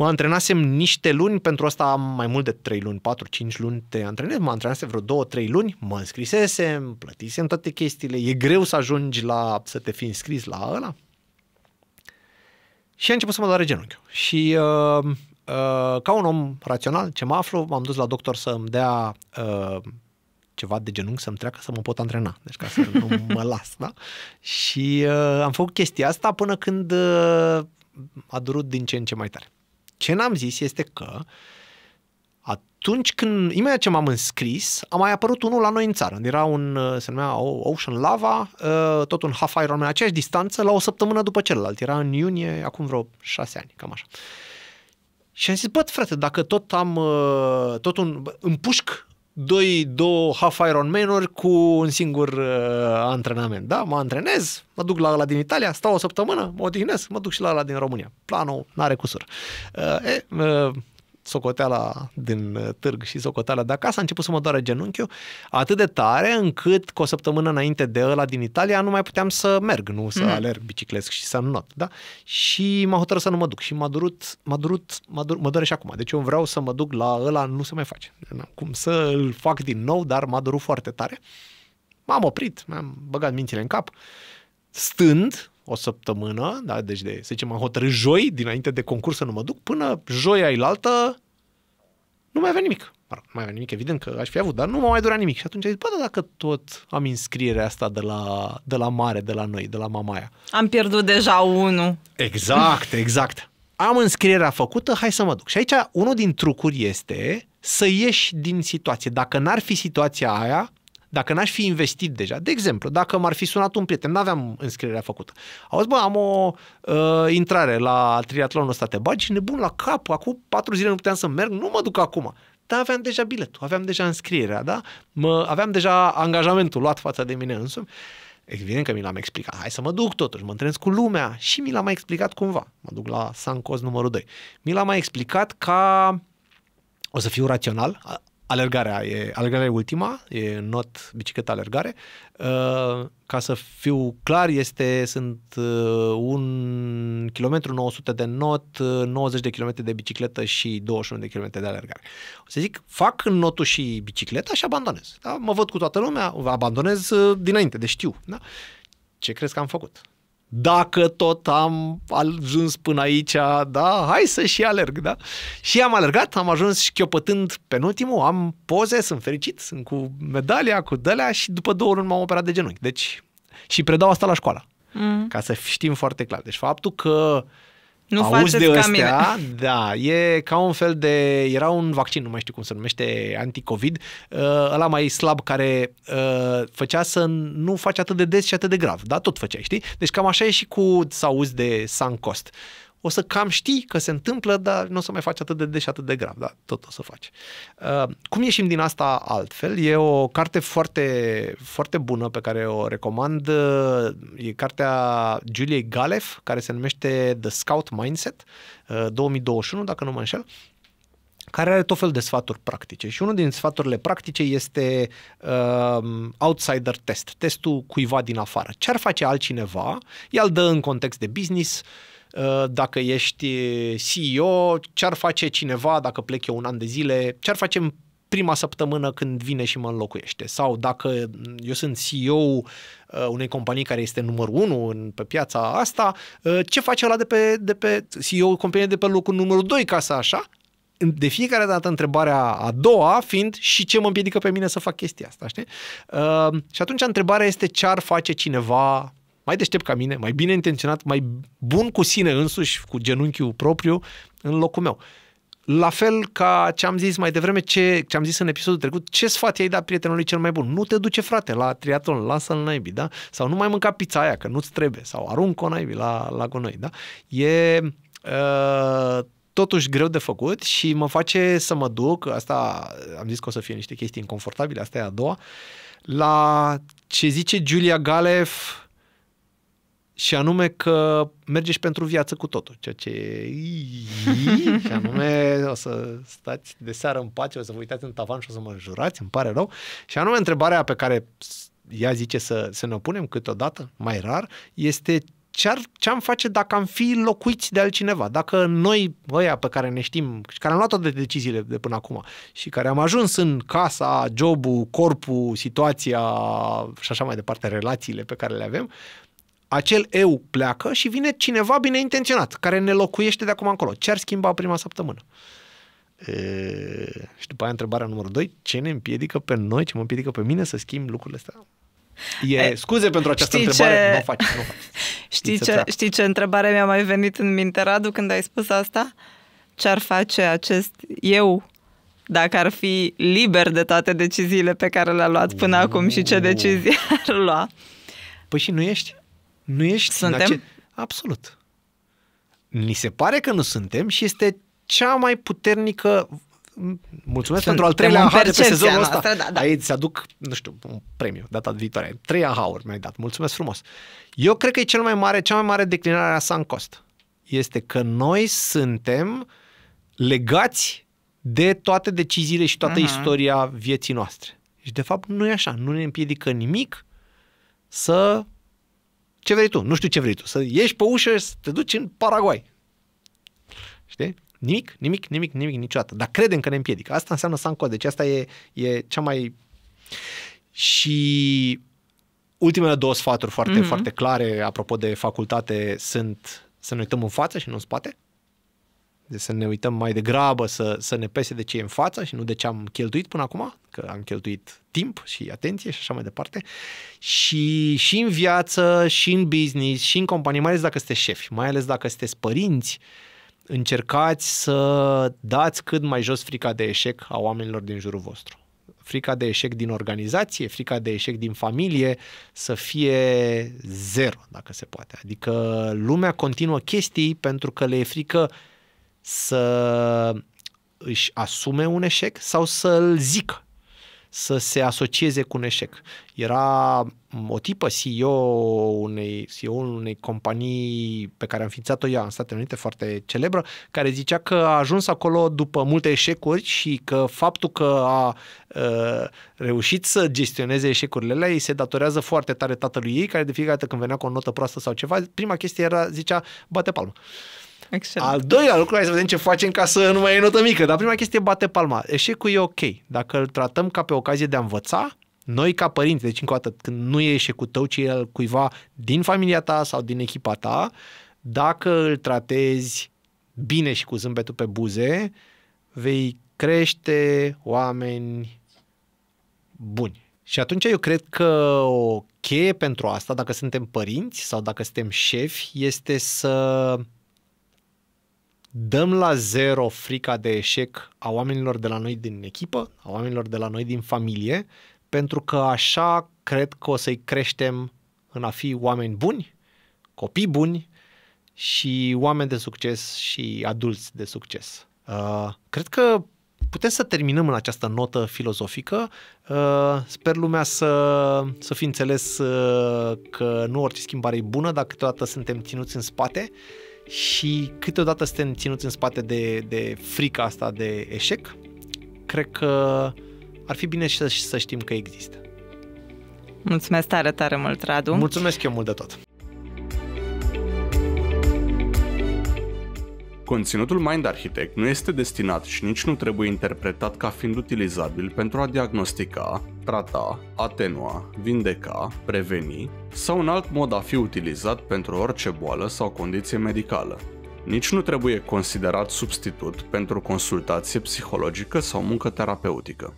Mă antrenasem niște luni, pentru asta am mai mult de 3 luni, 4-5 luni te antrenez, mă antrenasem vreo 2-3 luni, mă înscrisesem, plătisem toate chestiile, e greu să ajungi la, să te fi înscris la ăla. Și a început să mă doare genunchiul. Și uh, uh, ca un om rațional, ce mă aflu, m-am dus la doctor să-mi dea uh, ceva de genunchi să-mi treacă să mă pot antrena, deci ca să nu mă las, da? Și uh, am făcut chestia asta până când uh, a durut din ce în ce mai tare. Ce n-am zis este că atunci când, imediat ce m-am înscris, a mai apărut unul la noi în țară. Era un, uh, se numea Ocean Lava, uh, tot un half în aceeași distanță, la o săptămână după celălalt. Era în iunie, acum vreo șase ani, cam așa. Și am zis, bă, frate, dacă tot am, uh, tot un, împușc doi, două half iron uri cu un singur uh, antrenament. Da, mă antrenez, mă duc la la din Italia, stau o săptămână, mă odihnesc, mă duc și la la din România. Planul n-are cusur. Uh, e, uh, socoteala din uh, târg și socoteala de acasă, a început să mă doare genunchiul atât de tare încât cu o săptămână înainte de ăla din Italia nu mai puteam să merg, nu să mm. alerg biciclesc și să not, da? Și m-a hotărât să nu mă duc și m-a durut, m-a durut, m-a durut, mă doare și acum. Deci eu vreau să mă duc la ăla, nu se mai face. Cum să îl fac din nou, dar m-a durut foarte tare. M-am oprit, m am băgat mințile în cap. Stând, o săptămână, da, deci de, să zicem, am hotărât joi, dinainte de concurs să nu mă duc, până joia ilaltă, nu mai avea nimic. nu mai avea nimic, evident că aș fi avut, dar nu mă mai durat nimic. Și atunci ai zis, bă, da, dacă tot am inscrierea asta de la, de la mare, de la noi, de la mamaia. Am pierdut deja unul. Exact, exact. Am înscrierea făcută, hai să mă duc. Și aici unul din trucuri este să ieși din situație. Dacă n-ar fi situația aia, dacă n-aș fi investit deja, de exemplu, dacă m-ar fi sunat un prieten, n-aveam înscrierea făcută. Auzi, bă, am o uh, intrare la triatlonul ăsta, te bagi nebun la cap, acum patru zile nu puteam să merg, nu mă duc acum. Dar aveam deja biletul, aveam deja înscrierea, da? Mă, aveam deja angajamentul luat față de mine însumi. Evident că mi l-am explicat. Hai să mă duc totuși, mă întâlnesc cu lumea și mi l-am mai explicat cumva. Mă duc la Sancoz numărul 2. Mi l-am mai explicat ca o să fiu rațional, alergarea e, alergarea e ultima, e not bicicleta alergare. Uh, ca să fiu clar, este, sunt uh, un kilometru 900 de not, 90 uh, de kilometri de bicicletă și 21 de kilometri de alergare. O să zic, fac notul și bicicleta și abandonez. Da? Mă văd cu toată lumea, abandonez uh, dinainte, de știu. Da? Ce crezi că am făcut? dacă tot am ajuns până aici, da, hai să și alerg, da? Și am alergat, am ajuns șchiopătând penultimul, am poze, sunt fericit, sunt cu medalia, cu dălea și după două luni m-am operat de genunchi. Deci, și predau asta la școală, mm. ca să știm foarte clar. Deci faptul că uh, nu Auzi de ăstea, ca mine. da, e ca un fel de, era un vaccin, nu mai știu cum se numește, anticovid, uh, ăla mai slab care uh, făcea să nu faci atât de des și atât de grav, da, tot făceai, știi? Deci cam așa e și cu să auzi de cost o să cam știi că se întâmplă, dar nu o să mai faci atât de des și atât de grav, dar tot o să faci. Uh, cum ieșim din asta altfel? E o carte foarte, foarte bună pe care o recomand. Uh, e cartea Juliei Galef, care se numește The Scout Mindset, uh, 2021, dacă nu mă înșel care are tot fel de sfaturi practice și unul din sfaturile practice este uh, outsider test, testul cuiva din afară. Ce ar face altcineva? El dă în context de business, uh, Uh, dacă ești CEO, ce-ar face cineva dacă plec eu un an de zile, ce-ar face în prima săptămână când vine și mă înlocuiește. Sau dacă eu sunt CEO uh, unei companii care este numărul 1 pe piața asta, uh, ce face ăla de pe, de pe CEO companie de pe locul numărul 2 ca să așa? De fiecare dată întrebarea a doua fiind și ce mă împiedică pe mine să fac chestia asta, știi? Uh, și atunci întrebarea este ce ar face cineva mai deștept ca mine, mai bine intenționat, mai bun cu sine însuși, cu genunchiul propriu, în locul meu. La fel ca ce am zis mai devreme, ce, ce am zis în episodul trecut, ce sfat ai dat prietenului cel mai bun? Nu te duce, frate, la triatlon, lasă-l naibii, da? Sau nu mai mânca pizza aia, că nu-ți trebuie, sau aruncă-o naibii la, la gunoi, da? E... Uh, totuși greu de făcut și mă face să mă duc, asta am zis că o să fie niște chestii inconfortabile, asta e a doua, la ce zice Julia Galef și anume că merge și pentru viață cu totul, ceea ce și anume o să stați de seară în pace, o să vă uitați în tavan și o să mă înjurați, îmi pare rău. Și anume întrebarea pe care ea zice să, să ne opunem câteodată, mai rar, este ce ce-am face dacă am fi locuiți de altcineva, dacă noi, ăia pe care ne știm și care am luat toate deciziile de până acum și care am ajuns în casa, jobul, corpul, situația și așa mai departe, relațiile pe care le avem, acel eu pleacă și vine cineva bine intenționat, care ne locuiește de acum încolo. Ce ar schimba prima săptămână? E, și după aia întrebarea numărul 2, ce ne împiedică pe noi, ce mă împiedică pe mine să schimb lucrurile astea? E, e scuze pentru această știi întrebare, ce... nu o faci, nu o faci. Știi ce, știi ce întrebare mi-a mai venit în minte, Radu, când ai spus asta? Ce ar face acest eu dacă ar fi liber de toate deciziile pe care le-a luat până acum și ce decizii ar lua? Păi și nu ești? Nu ești suntem? Acel... Absolut. Ni se pare că nu suntem și este cea mai puternică Mulțumesc Sunt pentru al treilea aha de pe sezonul ăsta. Noastră, da, da. Aici îți aduc, nu știu, un premiu data viitoare. Trei aha-uri mi-ai dat. Mulțumesc frumos. Eu cred că e cel mai mare, cea mai mare declinare a sa cost. Este că noi suntem legați de toate deciziile și toată uh-huh. istoria vieții noastre. Și deci, de fapt nu e așa. Nu ne împiedică nimic să ce vrei tu, nu știu ce vrei tu, să ieși pe ușă și să te duci în Paraguay. Știi? Nimic, nimic, nimic, nimic, niciodată. Dar credem că ne împiedică. Asta înseamnă sanco, deci asta e, e cea mai... Și ultimele două sfaturi foarte, mm-hmm. foarte clare, apropo de facultate, sunt să ne uităm în față și nu în spate deci să ne uităm mai degrabă să, să ne pese de ce e în față și nu de ce am cheltuit până acum, că am cheltuit timp și atenție și așa mai departe. Și, și în viață, și în business, și în companie, mai ales dacă sunteți șefi, mai ales dacă sunteți părinți, încercați să dați cât mai jos frica de eșec a oamenilor din jurul vostru. Frica de eșec din organizație, frica de eșec din familie să fie zero, dacă se poate. Adică lumea continuă chestii pentru că le e frică să își asume un eșec sau să-l zică, să se asocieze cu un eșec. Era o tipă CEO unei, CEO unei companii pe care am ființat-o ea în Statele Unite, foarte celebră, care zicea că a ajuns acolo după multe eșecuri și că faptul că a uh, reușit să gestioneze eșecurile alea îi se datorează foarte tare tatălui ei, care de fiecare dată când venea cu o notă proastă sau ceva, prima chestie era, zicea, bate palmă. Uh, Excellent. Al doilea lucru, hai să vedem ce facem ca să nu mai e notă mică. Dar prima chestie, bate palma. Eșecul e ok. Dacă îl tratăm ca pe ocazie de a învăța, noi ca părinți, deci încă o dată, când nu e eșecul tău, ci e cuiva din familia ta sau din echipa ta, dacă îl tratezi bine și cu zâmbetul pe buze, vei crește oameni buni. Și atunci eu cred că o cheie pentru asta, dacă suntem părinți sau dacă suntem șefi, este să dăm la zero frica de eșec a oamenilor de la noi din echipă, a oamenilor de la noi din familie, pentru că așa cred că o să-i creștem în a fi oameni buni, copii buni și oameni de succes și adulți de succes. Uh, cred că putem să terminăm în această notă filozofică. Uh, sper lumea să, să fi înțeles uh, că nu orice schimbare e bună, dacă toată suntem ținuți în spate și câteodată suntem ținuți în spate de, de frica asta de eșec, cred că ar fi bine și să, să știm că există. Mulțumesc tare, tare mult, Radu. Mulțumesc eu mult de tot. Conținutul Mind Architect nu este destinat și nici nu trebuie interpretat ca fiind utilizabil pentru a diagnostica, trata, atenua, vindeca, preveni sau un alt mod a fi utilizat pentru orice boală sau condiție medicală. Nici nu trebuie considerat substitut pentru consultație psihologică sau muncă terapeutică.